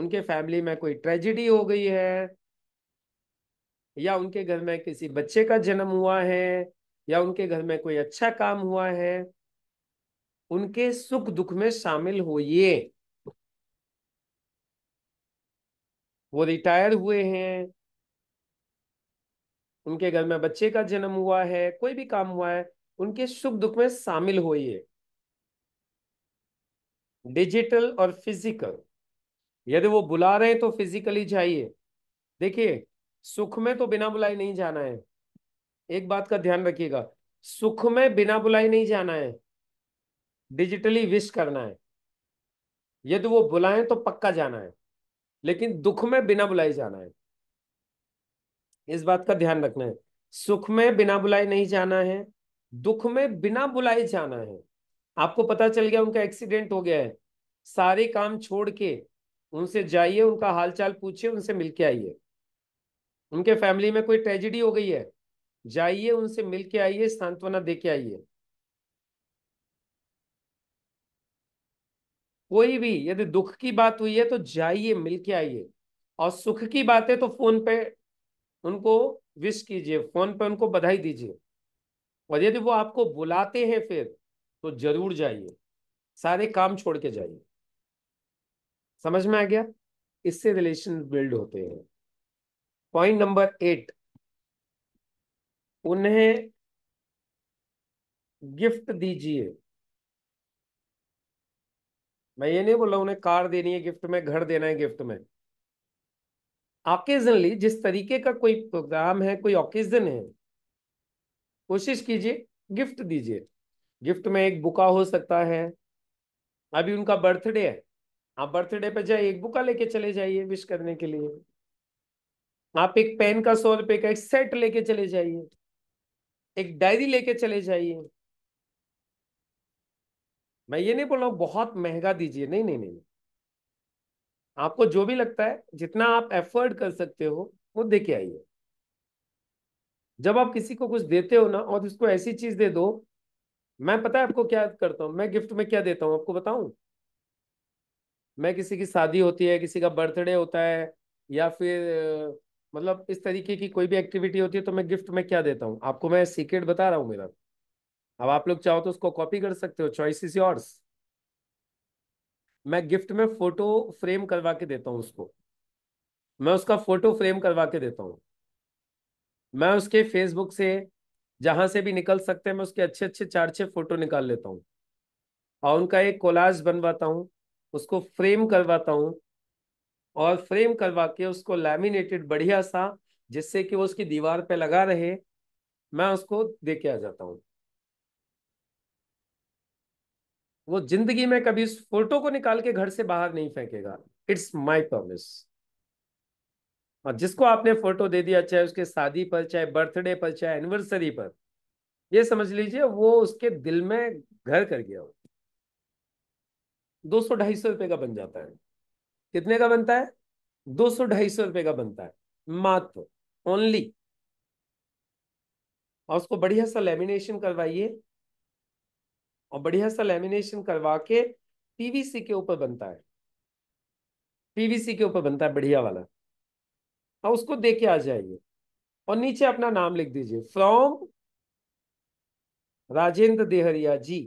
उनके फैमिली में कोई ट्रेजिडी हो गई है या उनके घर में किसी बच्चे का जन्म हुआ है या उनके घर में कोई अच्छा काम हुआ है उनके सुख दुख में शामिल होइए वो रिटायर हुए हैं उनके घर में बच्चे का जन्म हुआ है कोई भी काम हुआ है उनके सुख दुख में शामिल होइए डिजिटल और फिजिकल यदि वो बुला रहे हैं तो फिजिकली जाइए देखिए सुख में तो बिना बुलाए नहीं जाना है एक बात का ध्यान रखिएगा सुख में बिना बुलाए नहीं जाना है डिजिटली विश करना है यदि वो बुलाएं तो पक्का जाना है लेकिन दुख में बिना बुलाए जाना है इस बात का ध्यान रखना है सुख में बिना बुलाए नहीं जाना है दुख में बिना बुलाए जाना है आपको पता चल गया उनका एक्सीडेंट हो गया है सारे काम छोड़ के उनसे जाइए उनका हालचाल पूछिए उनसे मिलके आइए उनके फैमिली में कोई ट्रेजिडी हो गई है जाइए उनसे मिलके आइए सांत्वना दे के आइए कोई भी यदि दुख की बात हुई है तो जाइए मिल के आइए और सुख की बात है तो फोन पे उनको विश कीजिए फोन पे उनको बधाई दीजिए और यदि वो आपको बुलाते हैं फिर तो जरूर जाइए सारे काम छोड़ के जाइए समझ में आ गया इससे रिलेशन बिल्ड होते हैं पॉइंट नंबर एट उन्हें गिफ्ट दीजिए मैं ये नहीं बोला उन्हें कार देनी है गिफ्ट में घर देना है गिफ्ट में ऑकेजनली जिस तरीके का कोई प्रोग्राम है कोई ऑकेजन है कोशिश कीजिए गिफ्ट दीजिए गिफ्ट में एक बुका हो सकता है अभी उनका बर्थडे है आप बर्थडे पे जाए एक बुका लेके चले जाइए विश करने के लिए आप एक पेन का सौ रुपए का एक सेट लेके चले जाइए एक डायरी लेके चले जाइए मैं ये नहीं बोल रहा बहुत महंगा दीजिए नहीं नहीं नहीं आपको जो भी लगता है जितना आप एफर्ड कर सकते हो वो दे के आइए जब आप किसी को कुछ देते हो ना और उसको ऐसी चीज दे दो मैं पता है आपको क्या करता हूँ मैं गिफ्ट में क्या देता हूँ आपको बताऊं मैं किसी की शादी होती है किसी का बर्थडे होता है या फिर मतलब इस तरीके की कोई भी एक्टिविटी होती है तो मैं गिफ्ट में क्या देता हूँ आपको मैं सीक्रेट बता रहा हूँ मेरा अब आप लोग चाहो तो उसको कॉपी कर सकते हो चॉइस इज योर्स मैं गिफ्ट में फोटो फ्रेम करवा के देता हूँ उसको मैं उसका फोटो फ्रेम करवा के देता हूँ मैं उसके फेसबुक से जहां से भी निकल सकते हैं मैं उसके अच्छे अच्छे चार छः फोटो निकाल लेता हूँ और उनका एक कोलाज बनवाता हूँ उसको फ्रेम करवाता हूँ और फ्रेम करवा के उसको लैमिनेटेड बढ़िया सा जिससे कि वो उसकी दीवार पे लगा रहे मैं उसको दे के आ जाता हूँ वो जिंदगी में कभी उस फोटो को निकाल के घर से बाहर नहीं फेंकेगा इट्स माई प्रॉमिस और जिसको आपने फोटो दे दिया चाहे उसके शादी पर चाहे बर्थडे पर चाहे एनिवर्सरी पर ये समझ लीजिए वो उसके दिल में घर कर गया हो दो सौ ढाई सौ रुपये का बन जाता है कितने का बनता है दो सौ ढाई सौ रुपए का बनता है मात्र ओनली और उसको बढ़िया सा लेमिनेशन करवाइए और बढ़िया सा लेमिनेशन करवा के पीवीसी के ऊपर बनता है पीवीसी के ऊपर बनता है बढ़िया वाला और उसको दे के आ जाइए और नीचे अपना नाम लिख दीजिए फ्रॉम राजेंद्र देहरिया जी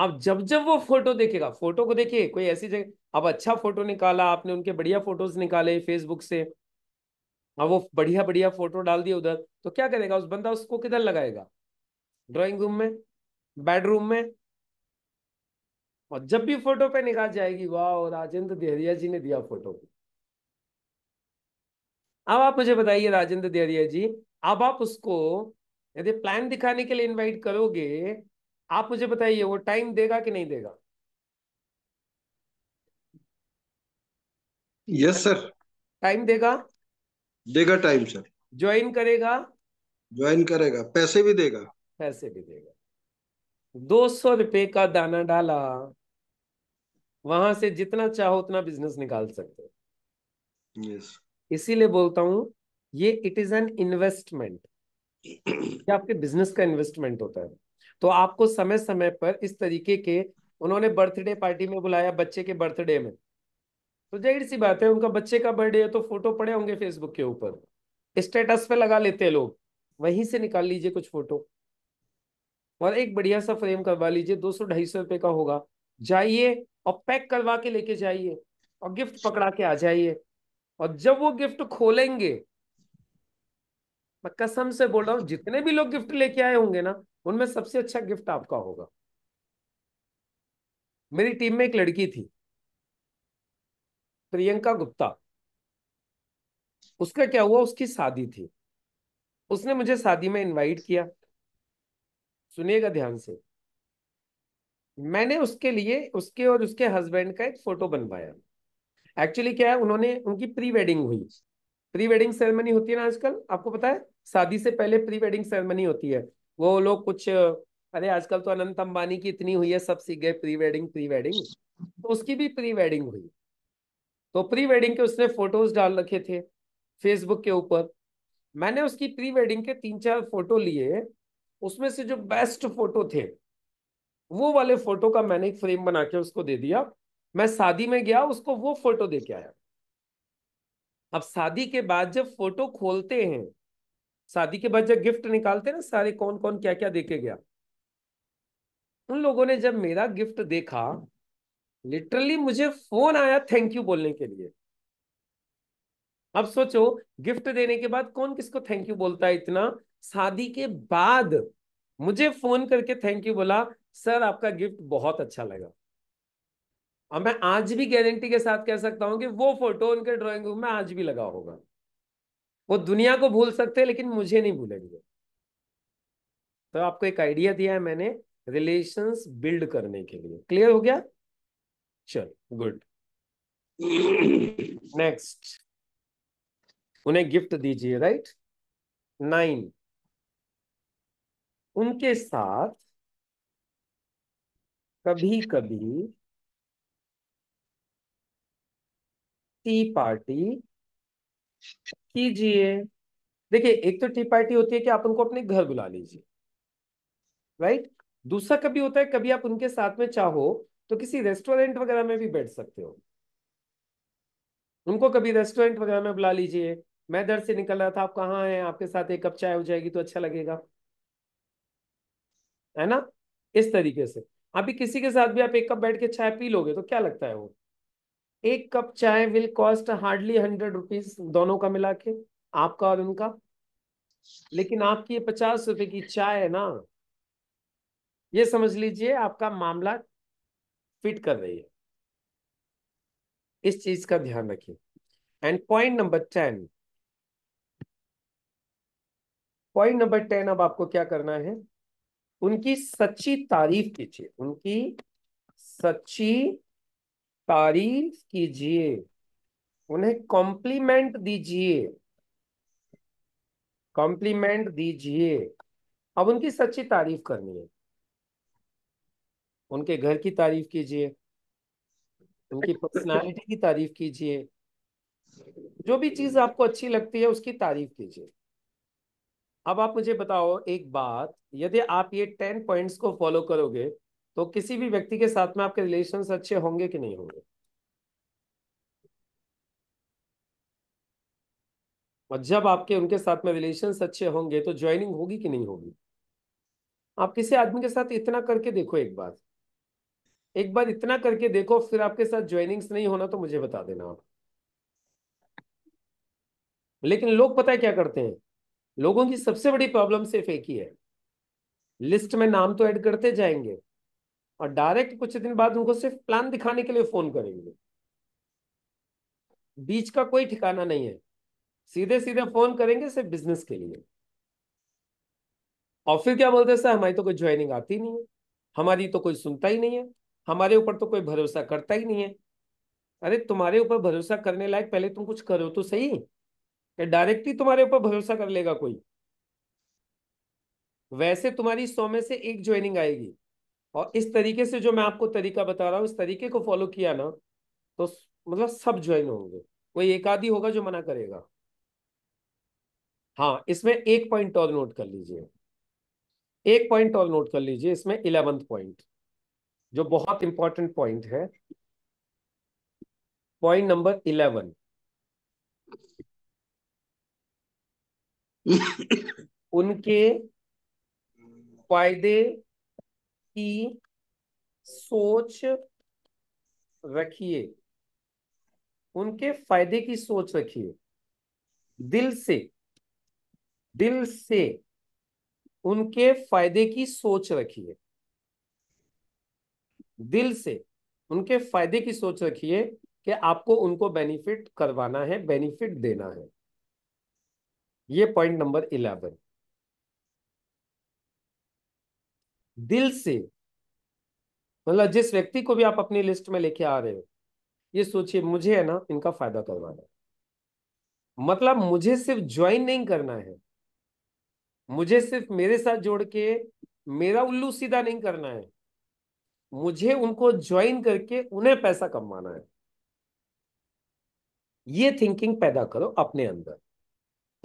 आप जब जब वो फोटो देखेगा फोटो को देखिए कोई ऐसी जगह अब अच्छा फोटो निकाला आपने उनके बढ़िया फोटोज निकाले फेसबुक से अब वो बढ़िया बढ़िया फोटो डाल दिए उधर तो क्या करेगा उस बंदा उसको किधर लगाएगा ड्राइंग रूम में बेडरूम में और जब भी फोटो पे निकाल जाएगी वाह राजेंद्र देहरिया जी ने दिया फोटो अब आप मुझे बताइए राजेंद्र देहरिया जी अब आप उसको यदि प्लान दिखाने के लिए इनवाइट करोगे आप मुझे बताइए वो टाइम देगा कि नहीं देगा यस सर टाइम देगा देगा टाइम सर ज्वाइन करेगा ज्वाइन करेगा पैसे भी देगा पैसे भी देगा दो सौ रुपए का दाना डाला वहां से जितना चाहो उतना बिजनेस निकाल सकते हो yes. इसीलिए बोलता हूं ये इट इज एन इन्वेस्टमेंट ये आपके बिजनेस का इन्वेस्टमेंट होता है तो आपको समय समय पर इस तरीके के उन्होंने बर्थडे पार्टी में बुलाया बच्चे के बर्थडे में तो जाहिर सी बात है उनका बच्चे का बर्थडे है तो फोटो पड़े होंगे फेसबुक के ऊपर स्टेटस पे लगा लेते हैं लोग वहीं से निकाल लीजिए कुछ फोटो और एक बढ़िया सा फ्रेम करवा लीजिए दो सौ ढाई सौ रुपए का होगा जाइए और पैक करवा के लेके जाइए और गिफ्ट पकड़ा के आ जाइए और जब वो गिफ्ट खोलेंगे मैं कसम से बोल रहा हूँ जितने भी लोग गिफ्ट लेके आए होंगे ना उनमें सबसे अच्छा गिफ्ट आपका होगा मेरी टीम में एक लड़की थी प्रियंका गुप्ता उसका क्या हुआ उसकी शादी थी उसने मुझे शादी में इनवाइट किया सुनिएगा ध्यान से मैंने उसके लिए उसके और उसके हस्बैंड का एक फोटो बनवाया एक्चुअली क्या है उन्होंने उनकी प्री वेडिंग हुई प्री वेडिंग सेरेमनी होती है ना आजकल आपको पता है शादी से पहले प्री वेडिंग सेरेमनी होती है वो लोग कुछ अरे आजकल तो अनंत अंबानी की इतनी हुई है सब सीख गए प्री वेडिंग प्री वेडिंग तो उसकी भी प्री वेडिंग हुई तो प्री वेडिंग के उसने फोटोज डाल रखे थे फेसबुक के ऊपर मैंने उसकी प्री वेडिंग के तीन चार फोटो लिए उसमें से जो बेस्ट फोटो थे वो वाले फोटो का मैंने एक फ्रेम बना के उसको दे दिया मैं शादी में गया उसको वो फोटो दे के आया अब शादी के बाद जब फोटो खोलते हैं शादी के बाद जब गिफ्ट निकालते ना सारे कौन कौन क्या क्या देके गया उन लोगों ने जब मेरा गिफ्ट देखा लिटरली मुझे फोन आया थैंक यू बोलने के लिए अब सोचो गिफ्ट देने के बाद कौन किसको थैंक यू बोलता है इतना शादी के बाद मुझे फोन करके थैंक यू बोला सर आपका गिफ्ट बहुत अच्छा लगा और मैं आज भी गारंटी के साथ कह सकता हूं कि वो फोटो उनके ड्राइंग रूम में आज भी लगा होगा वो दुनिया को भूल सकते हैं लेकिन मुझे नहीं भूलेंगे तो आपको एक आइडिया दिया है मैंने रिलेशंस बिल्ड करने के लिए क्लियर हो गया चल गुड नेक्स्ट उन्हें गिफ्ट दीजिए राइट नाइन उनके साथ कभी कभी टी पार्टी कीजिए देखिए एक तो टी पार्टी होती है कि आप उनको अपने घर बुला लीजिए राइट दूसरा कभी होता है कभी आप उनके साथ में चाहो तो किसी रेस्टोरेंट वगैरह में भी बैठ सकते हो उनको कभी रेस्टोरेंट वगैरह में बुला लीजिए मैं दर से निकल रहा था आप कहाँ हैं आपके साथ एक कप चाय हो जाएगी तो अच्छा लगेगा है ना इस तरीके से अभी किसी के साथ भी आप एक कप बैठ के चाय पी लोगे तो क्या लगता है वो एक cup chai will cost hardly hundred rupees दोनों का मिला के आपका और उनका लेकिन आपकी पचास रुपए की चाय है ना ये समझ लीजिए आपका मामला फिट कर रही है इस चीज का ध्यान रखिए and point number ten point number ten अब आपको क्या करना है उनकी सच्ची तारीफ कीजिए उनकी सच्ची तारीफ कीजिए उन्हें कॉम्प्लीमेंट दीजिए कॉम्प्लीमेंट दीजिए अब उनकी सच्ची तारीफ करनी है उनके घर की तारीफ कीजिए उनकी पर्सनालिटी की तारीफ कीजिए जो भी चीज आपको अच्छी लगती है उसकी तारीफ कीजिए अब आप मुझे बताओ एक बात यदि आप ये टेन पॉइंट्स को फॉलो करोगे तो किसी भी व्यक्ति के साथ में आपके रिलेशन अच्छे होंगे कि नहीं होंगे और जब आपके उनके साथ में रिलेशन अच्छे होंगे तो ज्वाइनिंग होगी कि नहीं होगी आप किसी आदमी के साथ इतना करके देखो एक बार एक बार इतना करके देखो फिर आपके साथ ज्वाइनिंग्स नहीं होना तो मुझे बता देना आप लेकिन लोग पता है क्या करते हैं लोगों की सबसे बड़ी प्रॉब्लम सिर्फ एक ही है लिस्ट में नाम तो ऐड करते जाएंगे और डायरेक्ट कुछ दिन बाद उनको सिर्फ प्लान दिखाने के लिए फोन करेंगे बीच का कोई ठिकाना नहीं है सीधे सीधे फोन करेंगे सिर्फ बिजनेस के लिए और फिर क्या बोलते सर हमारी तो कोई ज्वाइनिंग आती नहीं है हमारी तो कोई सुनता ही नहीं है हमारे ऊपर तो कोई भरोसा करता ही नहीं है अरे तुम्हारे ऊपर भरोसा करने लायक पहले तुम कुछ करो तो सही डायरेक्टली तुम्हारे ऊपर भरोसा कर लेगा कोई वैसे तुम्हारी सौ में से एक ज्वाइनिंग आएगी और इस तरीके से जो मैं आपको तरीका बता रहा हूँ इस तरीके को फॉलो किया ना तो मतलब सब ज्वाइन होंगे कोई एक आदि होगा जो मना करेगा हाँ इसमें एक पॉइंट और नोट कर लीजिए एक पॉइंट और नोट कर लीजिए इसमें इलेवंथ पॉइंट जो बहुत इंपॉर्टेंट पॉइंट है पॉइंट नंबर इलेवन उनके फायदे की सोच रखिए उनके फायदे की सोच रखिए दिल से दिल से उनके फायदे की सोच रखिए दिल से उनके फायदे की सोच रखिए कि आपको उनको बेनिफिट करवाना है बेनिफिट देना है ये पॉइंट नंबर इलेवन दिल से मतलब जिस व्यक्ति को भी आप अपनी लिस्ट में लेके आ रहे हो ये सोचिए मुझे है ना इनका फायदा करवाना है मतलब मुझे सिर्फ ज्वाइन नहीं करना है मुझे सिर्फ मेरे साथ जोड़ के मेरा उल्लू सीधा नहीं करना है मुझे उनको ज्वाइन करके उन्हें पैसा कमाना है ये थिंकिंग पैदा करो अपने अंदर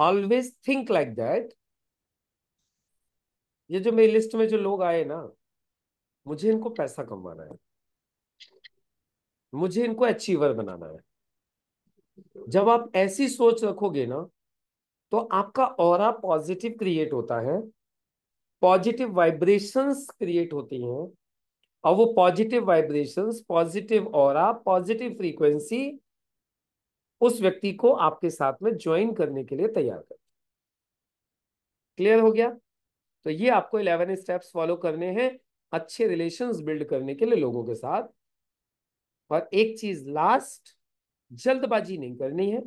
ऑलवेज थिंक लाइक दैट ये जो मेरी लिस्ट में जो लोग आए ना मुझे इनको पैसा कमाना है मुझे इनको अचीवर बनाना है जब आप ऐसी सोच रखोगे ना तो आपका और पॉजिटिव क्रिएट होता है पॉजिटिव वाइब्रेशंस क्रिएट होती हैं और वो पॉजिटिव वाइब्रेशंस पॉजिटिव और पॉजिटिव फ्रीक्वेंसी उस व्यक्ति को आपके साथ में ज्वाइन करने के लिए तैयार करती क्लियर हो गया तो ये आपको इलेवन स्टेप्स फॉलो करने हैं अच्छे रिलेशन बिल्ड करने के लिए लोगों के साथ और एक चीज लास्ट जल्दबाजी नहीं करनी है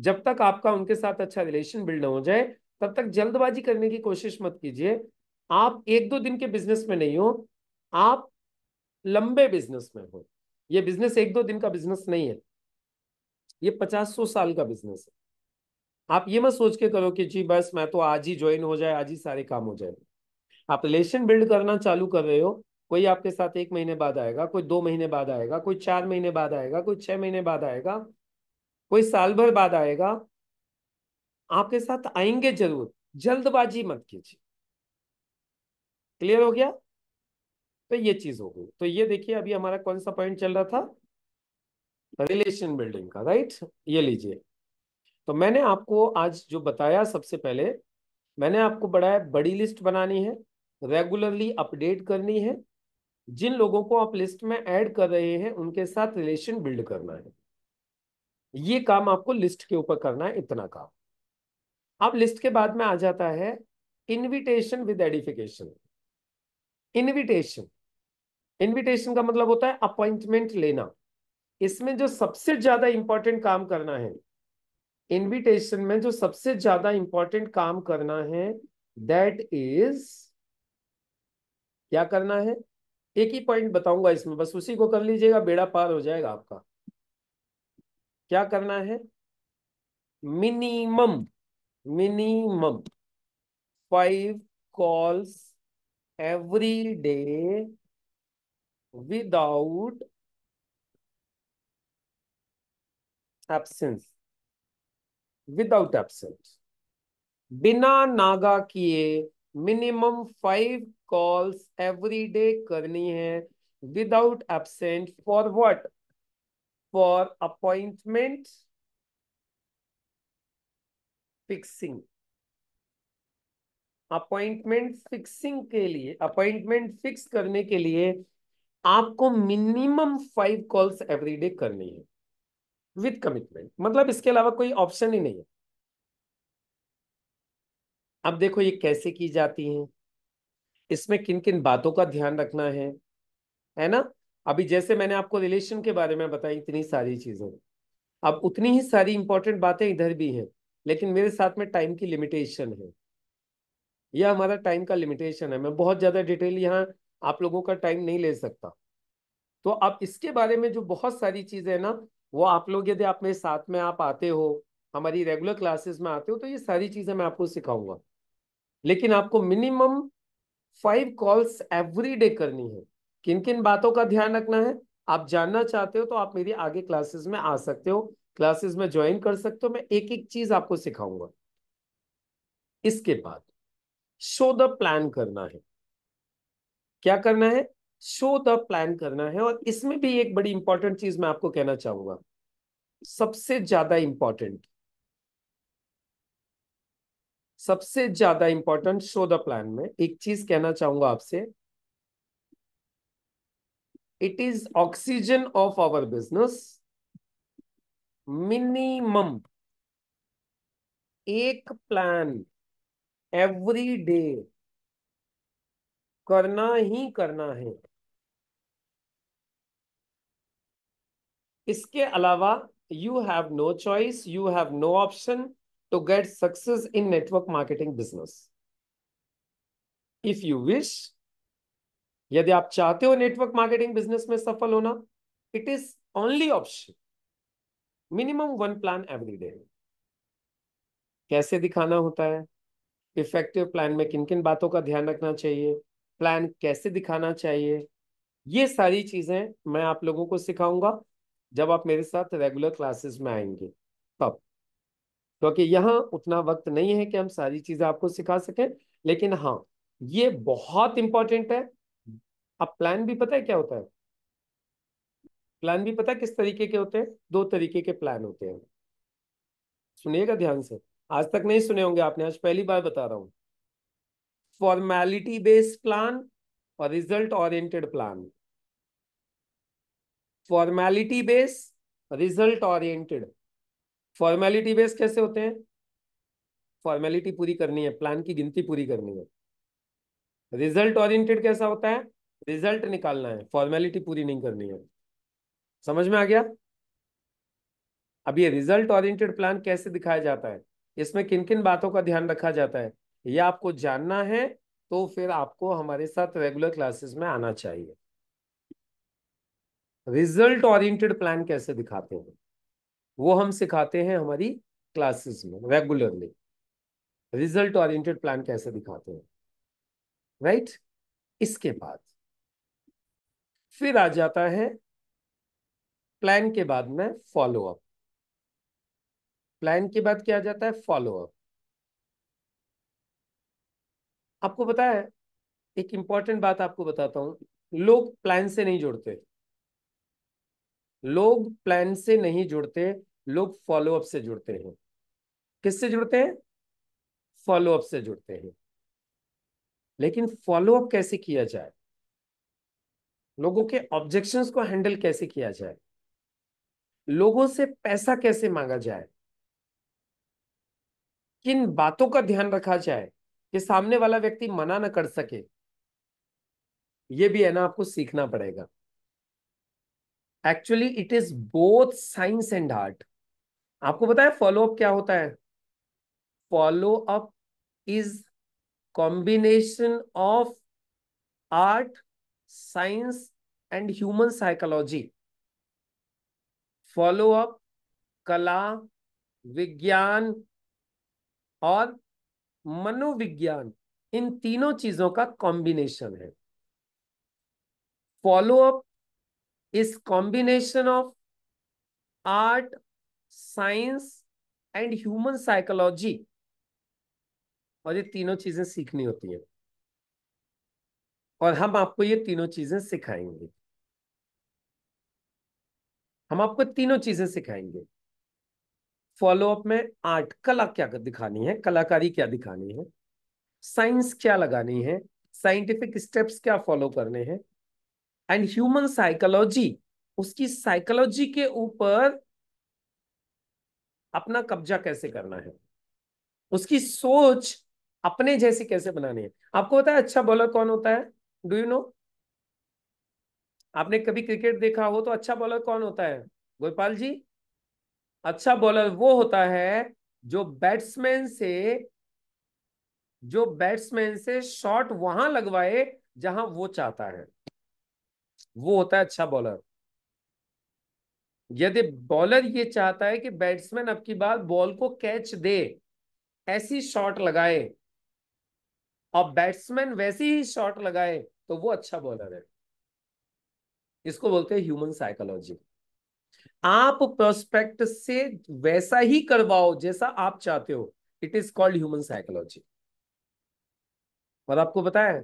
जब तक आपका उनके साथ अच्छा रिलेशन बिल्ड ना हो जाए तब तक जल्दबाजी करने की कोशिश मत कीजिए आप एक दो दिन के बिजनेस में नहीं हो आप लंबे बिजनेस में हो ये बिजनेस एक दो दिन का बिजनेस नहीं है ये पचास सौ साल का बिजनेस है आप ये मत सोच के करो कि जी बस मैं तो आज ही ज्वाइन हो जाए आज ही सारे काम हो जाए आप रिलेशन बिल्ड करना चालू कर रहे हो कोई आपके साथ एक महीने बाद आएगा कोई दो महीने बाद आएगा कोई चार महीने बाद आएगा कोई छह महीने बाद आएगा कोई साल भर बाद आएगा आपके साथ आएंगे जरूर जल्दबाजी मत कीजिए क्लियर हो गया तो ये चीज हो गई तो ये देखिए अभी हमारा कौन सा पॉइंट चल रहा था रिलेशन बिल्डिंग का राइट ये लीजिए तो मैंने आपको आज जो बताया सबसे पहले मैंने आपको बताया बड़ी लिस्ट बनानी है रेगुलरली अपडेट करनी है जिन लोगों को आप लिस्ट में ऐड कर रहे हैं उनके साथ रिलेशन बिल्ड करना है ये काम आपको लिस्ट के ऊपर करना है इतना काम अब लिस्ट के बाद में आ जाता है invitation with edification invitation invitation का मतलब होता है अपॉइंटमेंट लेना इसमें जो सबसे ज्यादा इंपॉर्टेंट काम करना है इनविटेशन में जो सबसे ज्यादा इंपॉर्टेंट काम करना है दैट इज क्या करना है एक ही पॉइंट बताऊंगा इसमें बस उसी को कर लीजिएगा बेड़ा पार हो जाएगा आपका क्या करना है minimum minimum five calls every day without absence without absent बिना नागा किए minimum five calls every day करनी है without absent for what for appointment fixing appointment fixing के लिए अपॉइंटमेंट फिक्स करने के लिए आपको minimum five calls every day करनी है विद कमिटमेंट मतलब इसके अलावा कोई ऑप्शन ही नहीं है अब देखो ये कैसे की जाती है इसमें किन किन बातों का ध्यान रखना है है ना अभी जैसे मैंने आपको रिलेशन के बारे में बताई इतनी सारी चीजें अब उतनी ही सारी इंपॉर्टेंट बातें इधर भी हैं लेकिन मेरे साथ में टाइम की लिमिटेशन है यह हमारा टाइम का लिमिटेशन है मैं बहुत ज्यादा डिटेल यहाँ आप लोगों का टाइम नहीं ले सकता तो अब इसके बारे में जो बहुत सारी चीजें हैं ना वो आप लोग यदि आप मेरे साथ में आप आते हो हमारी रेगुलर क्लासेस में आते हो तो ये सारी चीजें मैं आपको सिखाऊंगा लेकिन आपको minimum five calls every day करनी है किन किन बातों का ध्यान रखना है आप जानना चाहते हो तो आप मेरी आगे क्लासेस में आ सकते हो क्लासेस में ज्वाइन कर सकते हो मैं एक एक चीज आपको सिखाऊंगा इसके बाद शो द प्लान करना है क्या करना है शो द तो प्लान करना है और इसमें भी एक बड़ी इंपॉर्टेंट चीज मैं आपको कहना चाहूंगा सबसे ज्यादा इंपॉर्टेंट सबसे ज्यादा इंपॉर्टेंट शो द प्लान में एक चीज कहना चाहूंगा आपसे it is oxygen of our business minimum एक प्लान एवरी डे करना ही करना है इसके अलावा you have no choice you have no option to get success in network marketing business if you wish यदि आप चाहते हो नेटवर्क मार्केटिंग बिजनेस में सफल होना it is only option minimum one plan every day कैसे दिखाना होता है इफेक्टिव प्लान में किन किन बातों का ध्यान रखना चाहिए प्लान कैसे दिखाना चाहिए ये सारी चीजें मैं आप लोगों को सिखाऊंगा जब आप मेरे साथ रेगुलर क्लासेस में आएंगे तब क्योंकि तो यहाँ उतना वक्त नहीं है कि हम सारी चीजें आपको सिखा सकें लेकिन हाँ ये बहुत इंपॉर्टेंट है अब प्लान भी पता है क्या होता है प्लान भी पता है किस तरीके के होते हैं दो तरीके के प्लान होते हैं सुनिएगा ध्यान से आज तक नहीं सुने होंगे आपने आज पहली बार बता रहा हूं फॉर्मैलिटी बेस्ड प्लान और result oriented plan formality base result oriented formality base कैसे होते हैं फॉर्मेलिटी पूरी करनी है प्लान की गिनती पूरी करनी है रिजल्ट ओरिएंटेड कैसा होता है रिजल्ट निकालना है फॉर्मेलिटी पूरी नहीं करनी है समझ में आ गया अब ये रिजल्ट ओरिएंटेड प्लान कैसे दिखाया जाता है इसमें किन किन बातों का ध्यान रखा जाता है ये आपको जानना है तो फिर आपको हमारे साथ रेगुलर क्लासेस में आना चाहिए रिजल्ट ओरिएंटेड प्लान कैसे दिखाते हैं वो हम सिखाते हैं हमारी क्लासेस में रेगुलरली रिजल्ट ओरिएंटेड प्लान कैसे दिखाते हैं राइट right? इसके बाद फिर आ जाता है प्लान के बाद में फॉलोअप प्लान के बाद क्या आ जाता है फॉलोअप आपको पता है एक इंपॉर्टेंट बात आपको बताता हूं लोग प्लान से नहीं जुड़ते लोग प्लान से नहीं जुड़ते लोग फॉलोअप से जुड़ते हैं किससे जुड़ते हैं फॉलोअप से जुड़ते हैं लेकिन फॉलोअप कैसे किया जाए लोगों के ऑब्जेक्शंस को हैंडल कैसे किया जाए लोगों से पैसा कैसे मांगा जाए किन बातों का ध्यान रखा जाए कि सामने वाला व्यक्ति मना ना कर सके ये भी है ना आपको सीखना पड़ेगा actually it is both science and art आपको पता है फॉलो अप क्या होता है follow up is combination of art science and human psychology follow up कला विज्ञान और मनोविज्ञान इन तीनों चीजों का कॉम्बिनेशन है follow up is combination of art science and human psychology और ये तीनों चीजें सीखनी होती हैं और हम आपको ये तीनों चीजें सिखाएंगे हम आपको तीनों चीजें सिखाएंगे फॉलोअप में आर्ट कला क्या दिखानी है कलाकारी क्या दिखानी है साइंस क्या लगानी है साइंटिफिक स्टेप्स क्या फॉलो करने हैं एंड ह्यूमन साइकोलॉजी उसकी साइकोलॉजी के ऊपर अपना कब्जा कैसे करना है उसकी सोच अपने जैसी कैसे बनानी है आपको पता है अच्छा बॉलर कौन होता है डू यू नो आपने कभी क्रिकेट देखा हो तो अच्छा बॉलर कौन होता है गोपाल जी अच्छा बॉलर वो होता है जो बैट्समैन से जो बैट्समैन से शॉट वहां लगवाए जहां वो चाहता है वो होता है अच्छा बॉलर यदि बॉलर ये चाहता है कि बैट्समैन अब की बार बॉल को कैच दे ऐसी शॉट लगाए और बैट्समैन वैसी ही शॉट लगाए तो वो अच्छा बॉलर है इसको बोलते हैं ह्यूमन साइकोलॉजी आप प्रोस्पेक्ट से वैसा ही करवाओ जैसा आप चाहते हो it is called human psychology और आपको बताया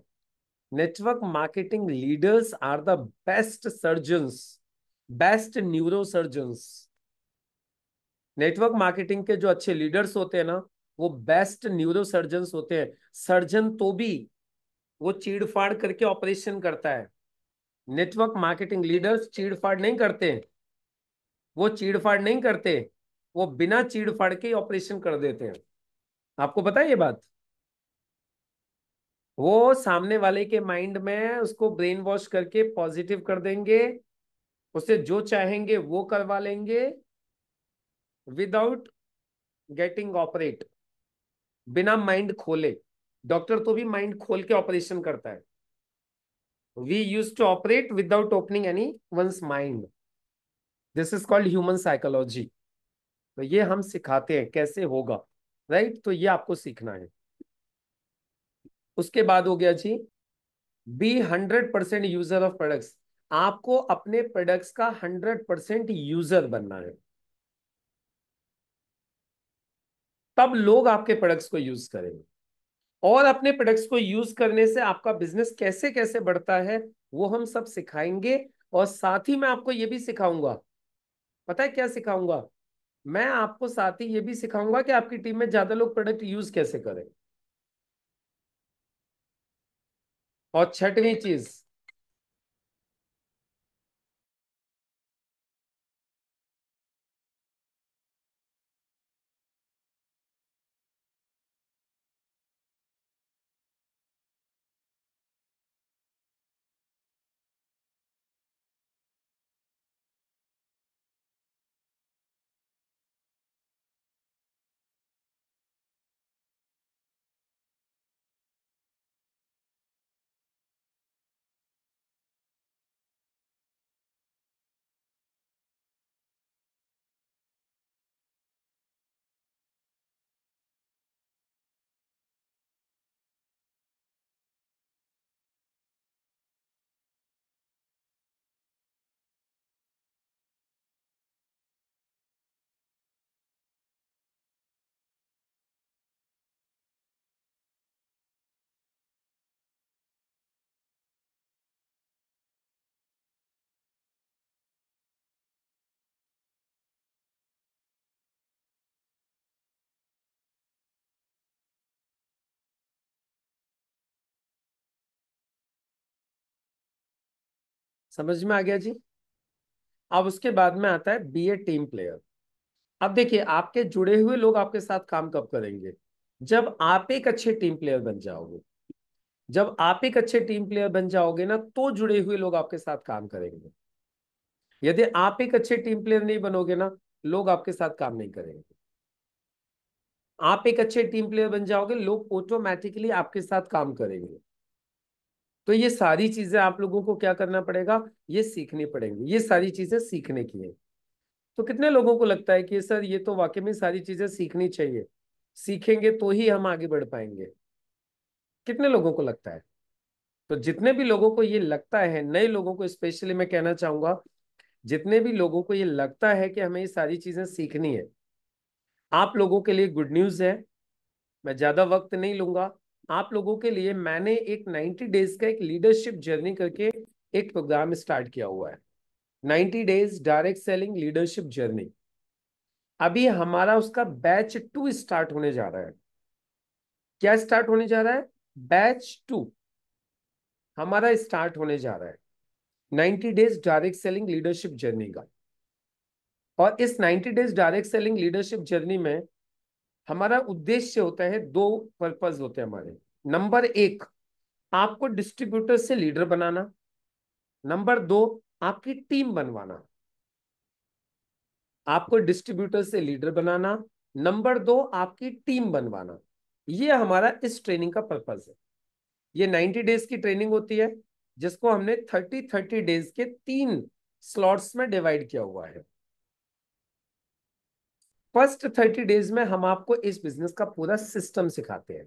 network marketing leaders are the best surgeon best neuro surgeon network marketing के जो अच्छे लीडर्स होते हैं ना वो बेस्ट न्यूरो सर्जन होते हैं सर्जन तो भी वो चीड़ फाड़ करके ऑपरेशन करता है नेटवर्क मार्केटिंग लीडर्स चीड़फाड़ नहीं करते वो चीड़फाड़ नहीं करते वो बिना चीड़ फाड़ के ऑपरेशन कर देते हैं आपको पता है ये बात वो सामने वाले के माइंड में उसको ब्रेन वॉश करके पॉजिटिव कर देंगे उसे जो चाहेंगे वो करवा लेंगे विदाउट गेटिंग ऑपरेट बिना माइंड खोले डॉक्टर तो भी माइंड खोल के ऑपरेशन करता है we use to operate without opening any once mind this is called human psychology तो ये हम सिखाते हैं कैसे होगा राइट right? तो ये आपको सीखना है उसके बाद हो गया जी be hundred percent user of products आपको अपने प्रोडक्ट्स का हंड्रेड परसेंट यूजर बनना है तब लोग आपके प्रोडक्ट्स को यूज करेंगे और अपने प्रोडक्ट्स को यूज करने से आपका बिजनेस कैसे कैसे बढ़ता है वो हम सब सिखाएंगे और साथ ही मैं आपको ये भी सिखाऊंगा पता है क्या सिखाऊंगा मैं आपको साथ ही ये भी सिखाऊंगा कि आपकी टीम में ज्यादा लोग प्रोडक्ट यूज कैसे करें और छठवीं चीज समझ में आ गया जी अब उसके बाद में आता है बी ए टीम प्लेयर अब देखिए आपके जुड़े हुए लोग आपके साथ काम कब करेंगे जब आप एक अच्छे टीम प्लेयर बन जाओगे जब आप एक अच्छे टीम प्लेयर बन जाओगे ना तो जुड़े हुए लोग आपके साथ काम करेंगे यदि आप एक अच्छे टीम प्लेयर नहीं बनोगे ना लोग आपके साथ काम नहीं करेंगे आप एक अच्छे टीम प्लेयर बन जाओगे लोग ऑटोमेटिकली आपके साथ काम करेंगे तो ये सारी चीजें आप लोगों को क्या करना पड़ेगा ये सीखनी पड़ेंगी ये सारी चीजें सीखने की है तो कितने लोगों को लगता है कि सर ये तो वाकई में सारी चीजें सीखनी चाहिए सीखेंगे तो ही हम आगे बढ़ पाएंगे कितने लोगों को लगता है तो जितने भी लोगों को ये लगता है नए लोगों को स्पेशली मैं कहना चाहूंगा जितने भी लोगों को ये लगता है कि हमें ये सारी चीजें सीखनी है आप लोगों के लिए गुड न्यूज है मैं ज्यादा वक्त नहीं लूंगा आप लोगों के लिए मैंने एक 90 डेज का एक लीडरशिप जर्नी करके एक प्रोग्राम स्टार्ट किया हुआ है 90 days direct selling leadership journey अभी हमारा उसका बैच टू स्टार्ट होने जा रहा है क्या स्टार्ट होने जा रहा है बैच टू हमारा स्टार्ट होने जा रहा है 90 days direct selling leadership journey का और इस 90 days direct selling leadership journey में हमारा उद्देश्य होता है दो पर्पज होते हैं हमारे नंबर एक आपको डिस्ट्रीब्यूटर से लीडर बनाना नंबर दो आपकी टीम बनवाना आपको डिस्ट्रीब्यूटर से लीडर बनाना नंबर दो आपकी टीम बनवाना ये हमारा इस ट्रेनिंग का पर्पज है ये नाइन्टी डेज की ट्रेनिंग होती है जिसको हमने थर्टी थर्टी डेज के तीन स्लॉट्स में डिवाइड किया हुआ है फर्स्ट थर्टी डेज में हम आपको इस बिजनेस का पूरा सिस्टम सिखाते हैं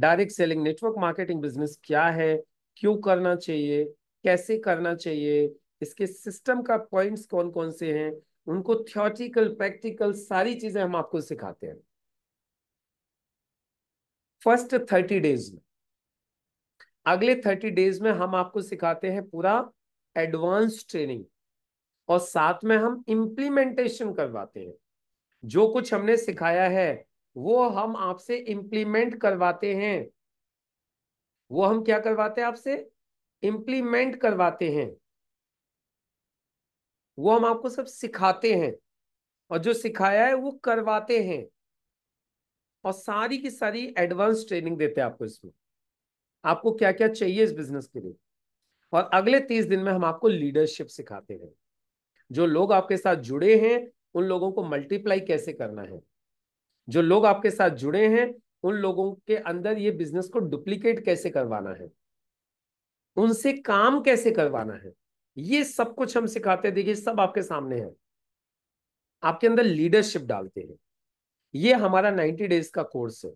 direct selling network marketing business क्या है क्यों करना चाहिए कैसे करना चाहिए इसके सिस्टम का पॉइंट्स कौन कौन से हैं उनको थियोटिकल प्रैक्टिकल सारी चीजें हम आपको सिखाते हैं फर्स्ट थर्टी डेज में अगले थर्टी डेज में हम आपको सिखाते हैं पूरा एडवांस ट्रेनिंग और साथ में हम इम्प्लीमेंटेशन करवाते हैं जो कुछ हमने सिखाया है वो हम आपसे इम्प्लीमेंट करवाते हैं वो हम क्या करवाते हैं आपसे इम्प्लीमेंट करवाते हैं वो हम आपको सब सिखाते हैं और जो सिखाया है वो करवाते हैं और सारी की सारी एडवांस ट्रेनिंग देते हैं आपको इसमें आपको क्या क्या चाहिए इस बिजनेस के लिए और अगले तीस दिन में हम आपको लीडरशिप सिखाते हैं जो लोग आपके साथ जुड़े हैं उन लोगों को मल्टीप्लाई कैसे करना है जो लोग आपके साथ जुड़े हैं उन लोगों के अंदर ये बिजनेस को डुप्लीकेट कैसे करवाना है उनसे काम कैसे करवाना है ये सब कुछ हम सिखाते हैं देखिए सब आपके सामने है आपके अंदर लीडरशिप डालते हैं ये हमारा नाइन्टी डेज का कोर्स है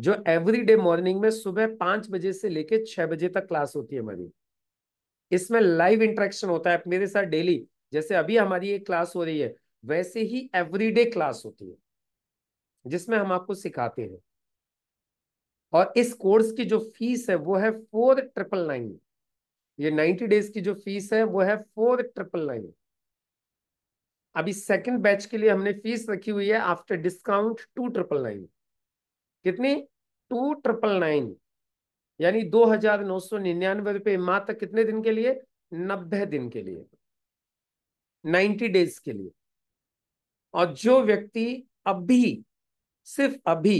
जो एवरी डे मॉर्निंग में सुबह पांच बजे से लेकर छह बजे तक क्लास होती है हमारी इसमें लाइव इंट्रैक्शन होता है मेरे साथ डेली जैसे अभी हमारी एक क्लास हो रही है वैसे ही एवरीडे क्लास होती है जिसमें हम आपको सिखाते हैं और इस कोर्स की जो फीस है वो है फोर ट्रिपल नाइन ये नाइन्टी डेज की जो फीस है वो है फोर ट्रिपल नाइन अभी सेकंड बैच के लिए हमने फीस रखी हुई है after discount two triple nine कितनी टू ट्रिपल नाइन यानी दो हजार नौ सौ निन्यानवे रुपये मात्र कितने दिन के लिए नब्बे दिन के लिए नाइन्टी डेज के लिए और जो व्यक्ति अभी सिर्फ अभी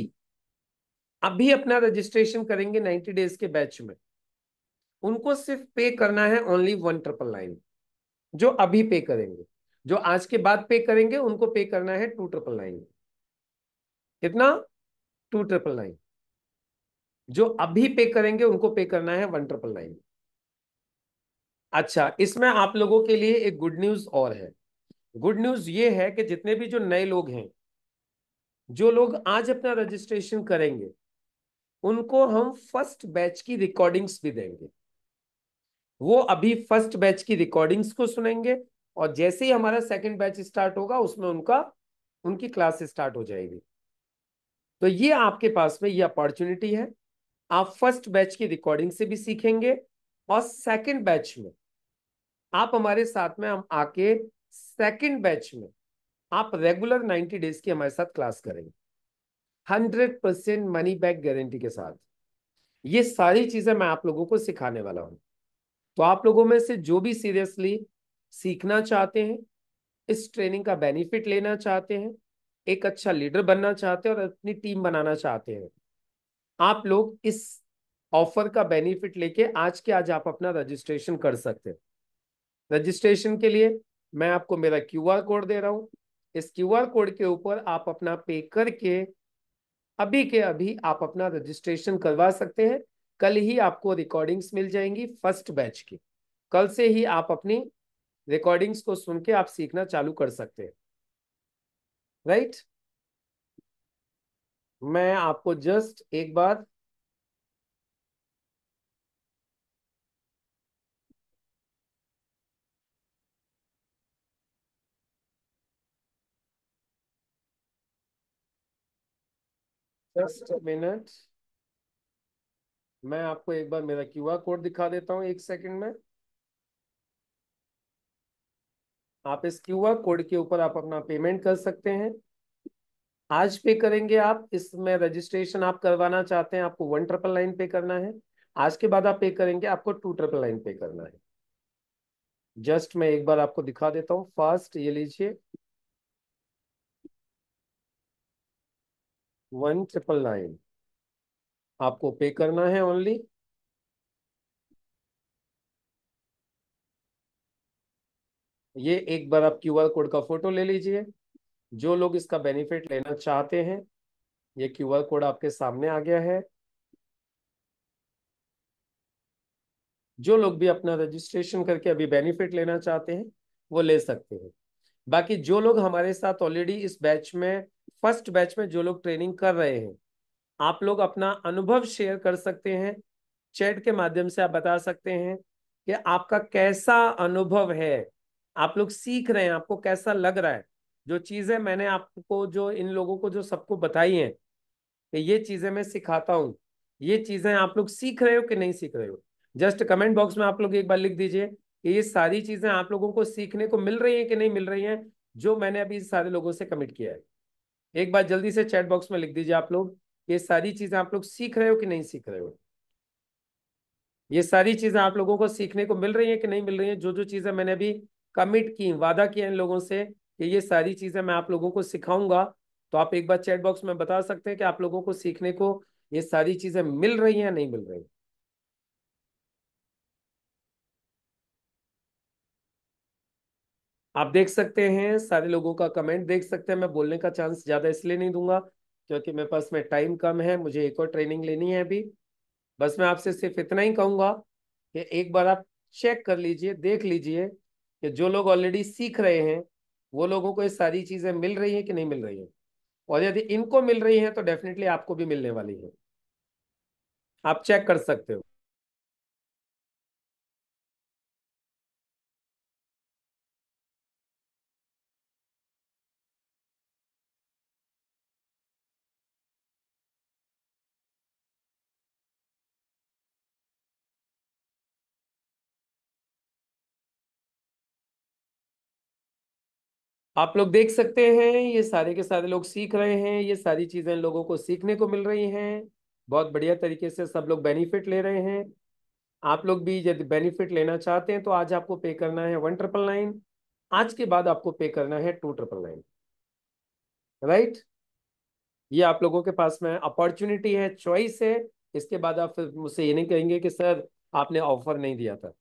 अभी अपना रजिस्ट्रेशन करेंगे 90 डेज के बैच में उनको सिर्फ पे करना है ओनली वन ट्रिपल नाइन जो अभी पे करेंगे जो आज के बाद पे करेंगे उनको पे करना है टू ट्रिपल नाइन कितना टू ट्रिपल नाइन जो अभी पे करेंगे उनको पे करना है वन ट्रिपल नाइन अच्छा इसमें आप लोगों के लिए एक गुड न्यूज और है गुड न्यूज ये है कि जितने भी जो नए लोग हैं जो लोग आज अपना रजिस्ट्रेशन करेंगे उनको हम फर्स्ट बैच की रिकॉर्डिंग्स भी देंगे वो अभी फर्स्ट बैच की रिकॉर्डिंग्स को सुनेंगे और जैसे ही हमारा सेकंड बैच स्टार्ट होगा उसमें उनका उनकी क्लास स्टार्ट हो जाएगी तो ये आपके पास में ये अपॉर्चुनिटी है आप फर्स्ट बैच की रिकॉर्डिंग से भी सीखेंगे और सेकंड बैच में आप हमारे साथ में हम आके सेकंड बैच में आप रेगुलर 90 डेज की हमारे साथ क्लास करेंगे 100 परसेंट मनी बैक गारंटी के साथ ये सारी चीजें मैं आप लोगों को सिखाने वाला हूं तो आप लोगों में से जो भी सीरियसली सीखना चाहते हैं इस ट्रेनिंग का बेनिफिट लेना चाहते हैं एक अच्छा लीडर बनना चाहते हैं और अपनी टीम बनाना चाहते हैं आप लोग इस ऑफर का बेनिफिट लेके आज के आज आप अपना रजिस्ट्रेशन कर सकते हैं रजिस्ट्रेशन के लिए मैं आपको मेरा क्यू आर कोड दे रहा हूँ इस क्यू आर कोड के ऊपर आप अपना पे करके अभी के अभी आप अपना रजिस्ट्रेशन करवा सकते हैं कल ही आपको रिकॉर्डिंग्स मिल जाएंगी फर्स्ट बैच की कल से ही आप अपनी रिकॉर्डिंग्स को सुन के आप सीखना चालू कर सकते हैं राइट right? मैं आपको जस्ट एक बार जस्ट मिनट मैं आपको एक बार मेरा आर कोड दिखा देता हूं एक सेकंड में आप इस आर कोड के ऊपर आप अपना पेमेंट कर सकते हैं आज पे करेंगे आप इसमें रजिस्ट्रेशन आप करवाना चाहते हैं आपको वन ट्रिपल लाइन पे करना है आज के बाद आप पे करेंगे आपको टू ट्रिपल लाइन पे करना है जस्ट मैं एक बार आपको दिखा देता हूँ फास्ट ये लीजिए वन ट्रिपल नाइन आपको पे करना है ओनली ये एक बार आप क्यूआर कोड का फोटो ले लीजिए जो लोग इसका बेनिफिट लेना चाहते हैं ये क्यूआर कोड आपके सामने आ गया है जो लोग भी अपना रजिस्ट्रेशन करके अभी बेनिफिट लेना चाहते हैं वो ले सकते हैं बाकी जो लोग हमारे साथ ऑलरेडी इस बैच में फर्स्ट बैच में जो लोग ट्रेनिंग कर रहे हैं आप लोग अपना अनुभव शेयर कर सकते हैं चैट के माध्यम से आप बता सकते हैं कि आपका कैसा अनुभव है आप लोग सीख रहे हैं आपको कैसा लग रहा है जो चीज़ें मैंने आपको जो इन लोगों को जो सबको बताई हैं कि ये चीज़ें मैं सिखाता हूँ ये चीज़ें आप लोग सीख रहे हो कि नहीं सीख रहे हो जस्ट कमेंट बॉक्स में आप लोग एक बार लिख दीजिए कि ये सारी चीज़ें आप लोगों को सीखने को मिल रही है कि नहीं मिल रही है जो मैंने अभी सारे लोगों से कमिट किया है एक बार जल्दी से चैट बॉक्स में लिख दीजिए आप लोग ये सारी चीजें आप लोग सीख रहे हो कि नहीं सीख रहे हो ये सारी चीजें आप लोगों को सीखने को मिल रही है कि नहीं मिल रही है जो जो चीजें मैंने अभी कमिट की वादा किया इन लोगों से कि ये सारी चीजें मैं आप लोगों को सिखाऊंगा तो आप एक बार चैट बॉक्स में बता सकते हैं कि आप लोगों को सीखने को ये सारी चीजें मिल रही हैं नहीं मिल रही आप देख सकते हैं सारे लोगों का कमेंट देख सकते हैं मैं बोलने का चांस ज़्यादा इसलिए नहीं दूंगा क्योंकि मेरे पास में टाइम कम है मुझे एक और ट्रेनिंग लेनी है अभी बस मैं आपसे सिर्फ इतना ही कहूँगा कि एक बार आप चेक कर लीजिए देख लीजिए कि जो लोग ऑलरेडी सीख रहे हैं वो लोगों को ये सारी चीज़ें मिल रही हैं कि नहीं मिल रही हैं और यदि इनको मिल रही हैं तो डेफिनेटली आपको भी मिलने वाली है आप चेक कर सकते हो आप लोग देख सकते हैं ये सारे के सारे लोग सीख रहे हैं ये सारी चीज़ें लोगों को सीखने को मिल रही हैं बहुत बढ़िया तरीके से सब लोग बेनिफिट ले रहे हैं आप लोग भी यदि बेनिफिट लेना चाहते हैं तो आज आपको पे करना है वन ट्रिपल नाइन आज के बाद आपको पे करना है टू ट्रिपल नाइन राइट ये आप लोगों के पास में अपॉर्चुनिटी है चॉइस है इसके बाद आप फिर मुझसे ये नहीं कहेंगे कि सर आपने ऑफर नहीं दिया था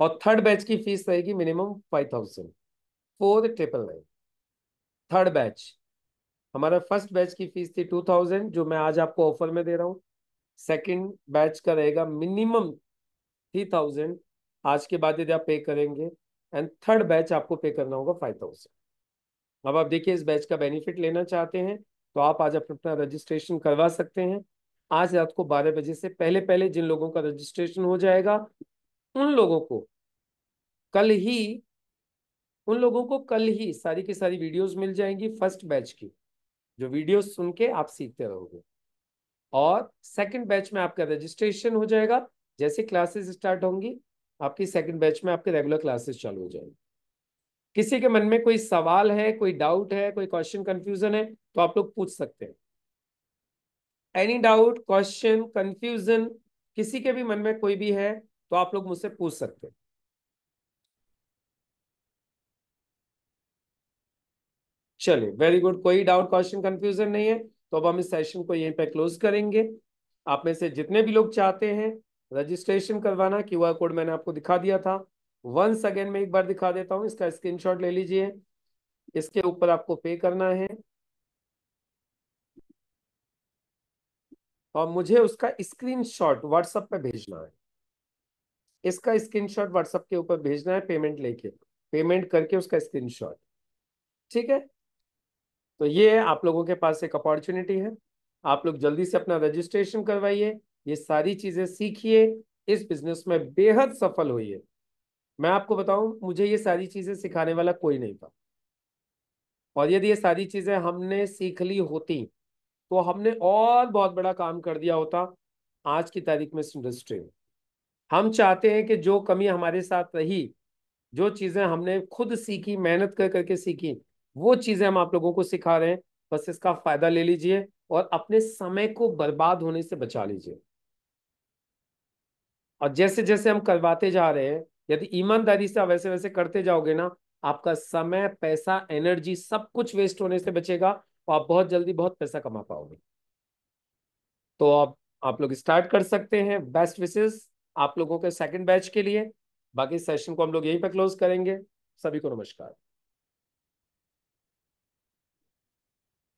और थर्ड बैच की फीस रहेगी minimum five thousand four triple nine third batch हमारा फर्स्ट बैच की फीस थी टू थाउजेंड जो मैं आज आपको ऑफर में दे रहा हूँ सेकंड बैच का रहेगा मिनिमम थ्री थाउजेंड आज के बाद यदि आप पे करेंगे एंड थर्ड बैच आपको पे करना होगा फाइव थाउजेंड अब आप देखिए इस बैच का बेनिफिट लेना चाहते हैं तो आप आज अपना रजिस्ट्रेशन करवा सकते हैं आज रात को बारह बजे से पहले पहले जिन लोगों का रजिस्ट्रेशन हो जाएगा उन लोगों को कल ही उन लोगों को कल ही सारी की सारी वीडियोस मिल जाएंगी फर्स्ट बैच की जो वीडियोस सुन के आप सीखते रहोगे और सेकंड बैच में आपका रजिस्ट्रेशन हो जाएगा जैसे क्लासेस स्टार्ट होंगी आपकी सेकंड बैच में आपके रेगुलर क्लासेस चालू हो जाएंगे किसी के मन में कोई सवाल है कोई डाउट है कोई क्वेश्चन कन्फ्यूजन है तो आप लोग पूछ सकते हैं एनी डाउट क्वेश्चन कन्फ्यूजन किसी के भी मन में कोई भी है तो आप लोग मुझसे पूछ सकते हैं चलिए वेरी गुड कोई डाउट क्वेश्चन कंफ्यूजन नहीं है तो अब हम इस सेशन को यहीं पे क्लोज करेंगे आप में से जितने भी लोग चाहते हैं रजिस्ट्रेशन करवाना क्यू आर कोड मैंने आपको दिखा दिया था वंस अगेन में एक बार दिखा देता हूँ इसका शॉट ले लीजिए इसके ऊपर आपको पे करना है और मुझे उसका स्क्रीनशॉट व्हाट्सएप पे भेजना है इसका स्क्रीनशॉट व्हाट्सएप के ऊपर भेजना है पेमेंट लेके पेमेंट करके उसका स्क्रीनशॉट ठीक है तो ये आप लोगों के पास एक अपॉर्चुनिटी है आप लोग जल्दी से अपना रजिस्ट्रेशन करवाइए ये सारी चीजें सीखिए इस बिजनेस में बेहद सफल हुई है मैं आपको बताऊं मुझे ये सारी चीजें सिखाने वाला कोई नहीं था और यदि ये सारी चीजें हमने सीख ली होती तो हमने और बहुत बड़ा काम कर दिया होता आज की तारीख में इस इंडस्ट्री में हम चाहते हैं कि जो कमी हमारे साथ रही जो चीजें हमने खुद सीखी मेहनत कर करके सीखी वो चीजें हम आप लोगों को सिखा रहे हैं बस इसका फायदा ले लीजिए और अपने समय को बर्बाद होने से बचा लीजिए और जैसे जैसे हम करवाते जा रहे हैं यदि ईमानदारी से वैसे वैसे करते जाओगे ना आपका समय पैसा एनर्जी सब कुछ वेस्ट होने से बचेगा और आप बहुत जल्दी बहुत पैसा कमा पाओगे तो आप आप लोग स्टार्ट कर सकते हैं बेस्ट विशेष आप लोगों के सेकंड बैच के लिए बाकी सेशन को हम लोग यहीं पर क्लोज करेंगे सभी को नमस्कार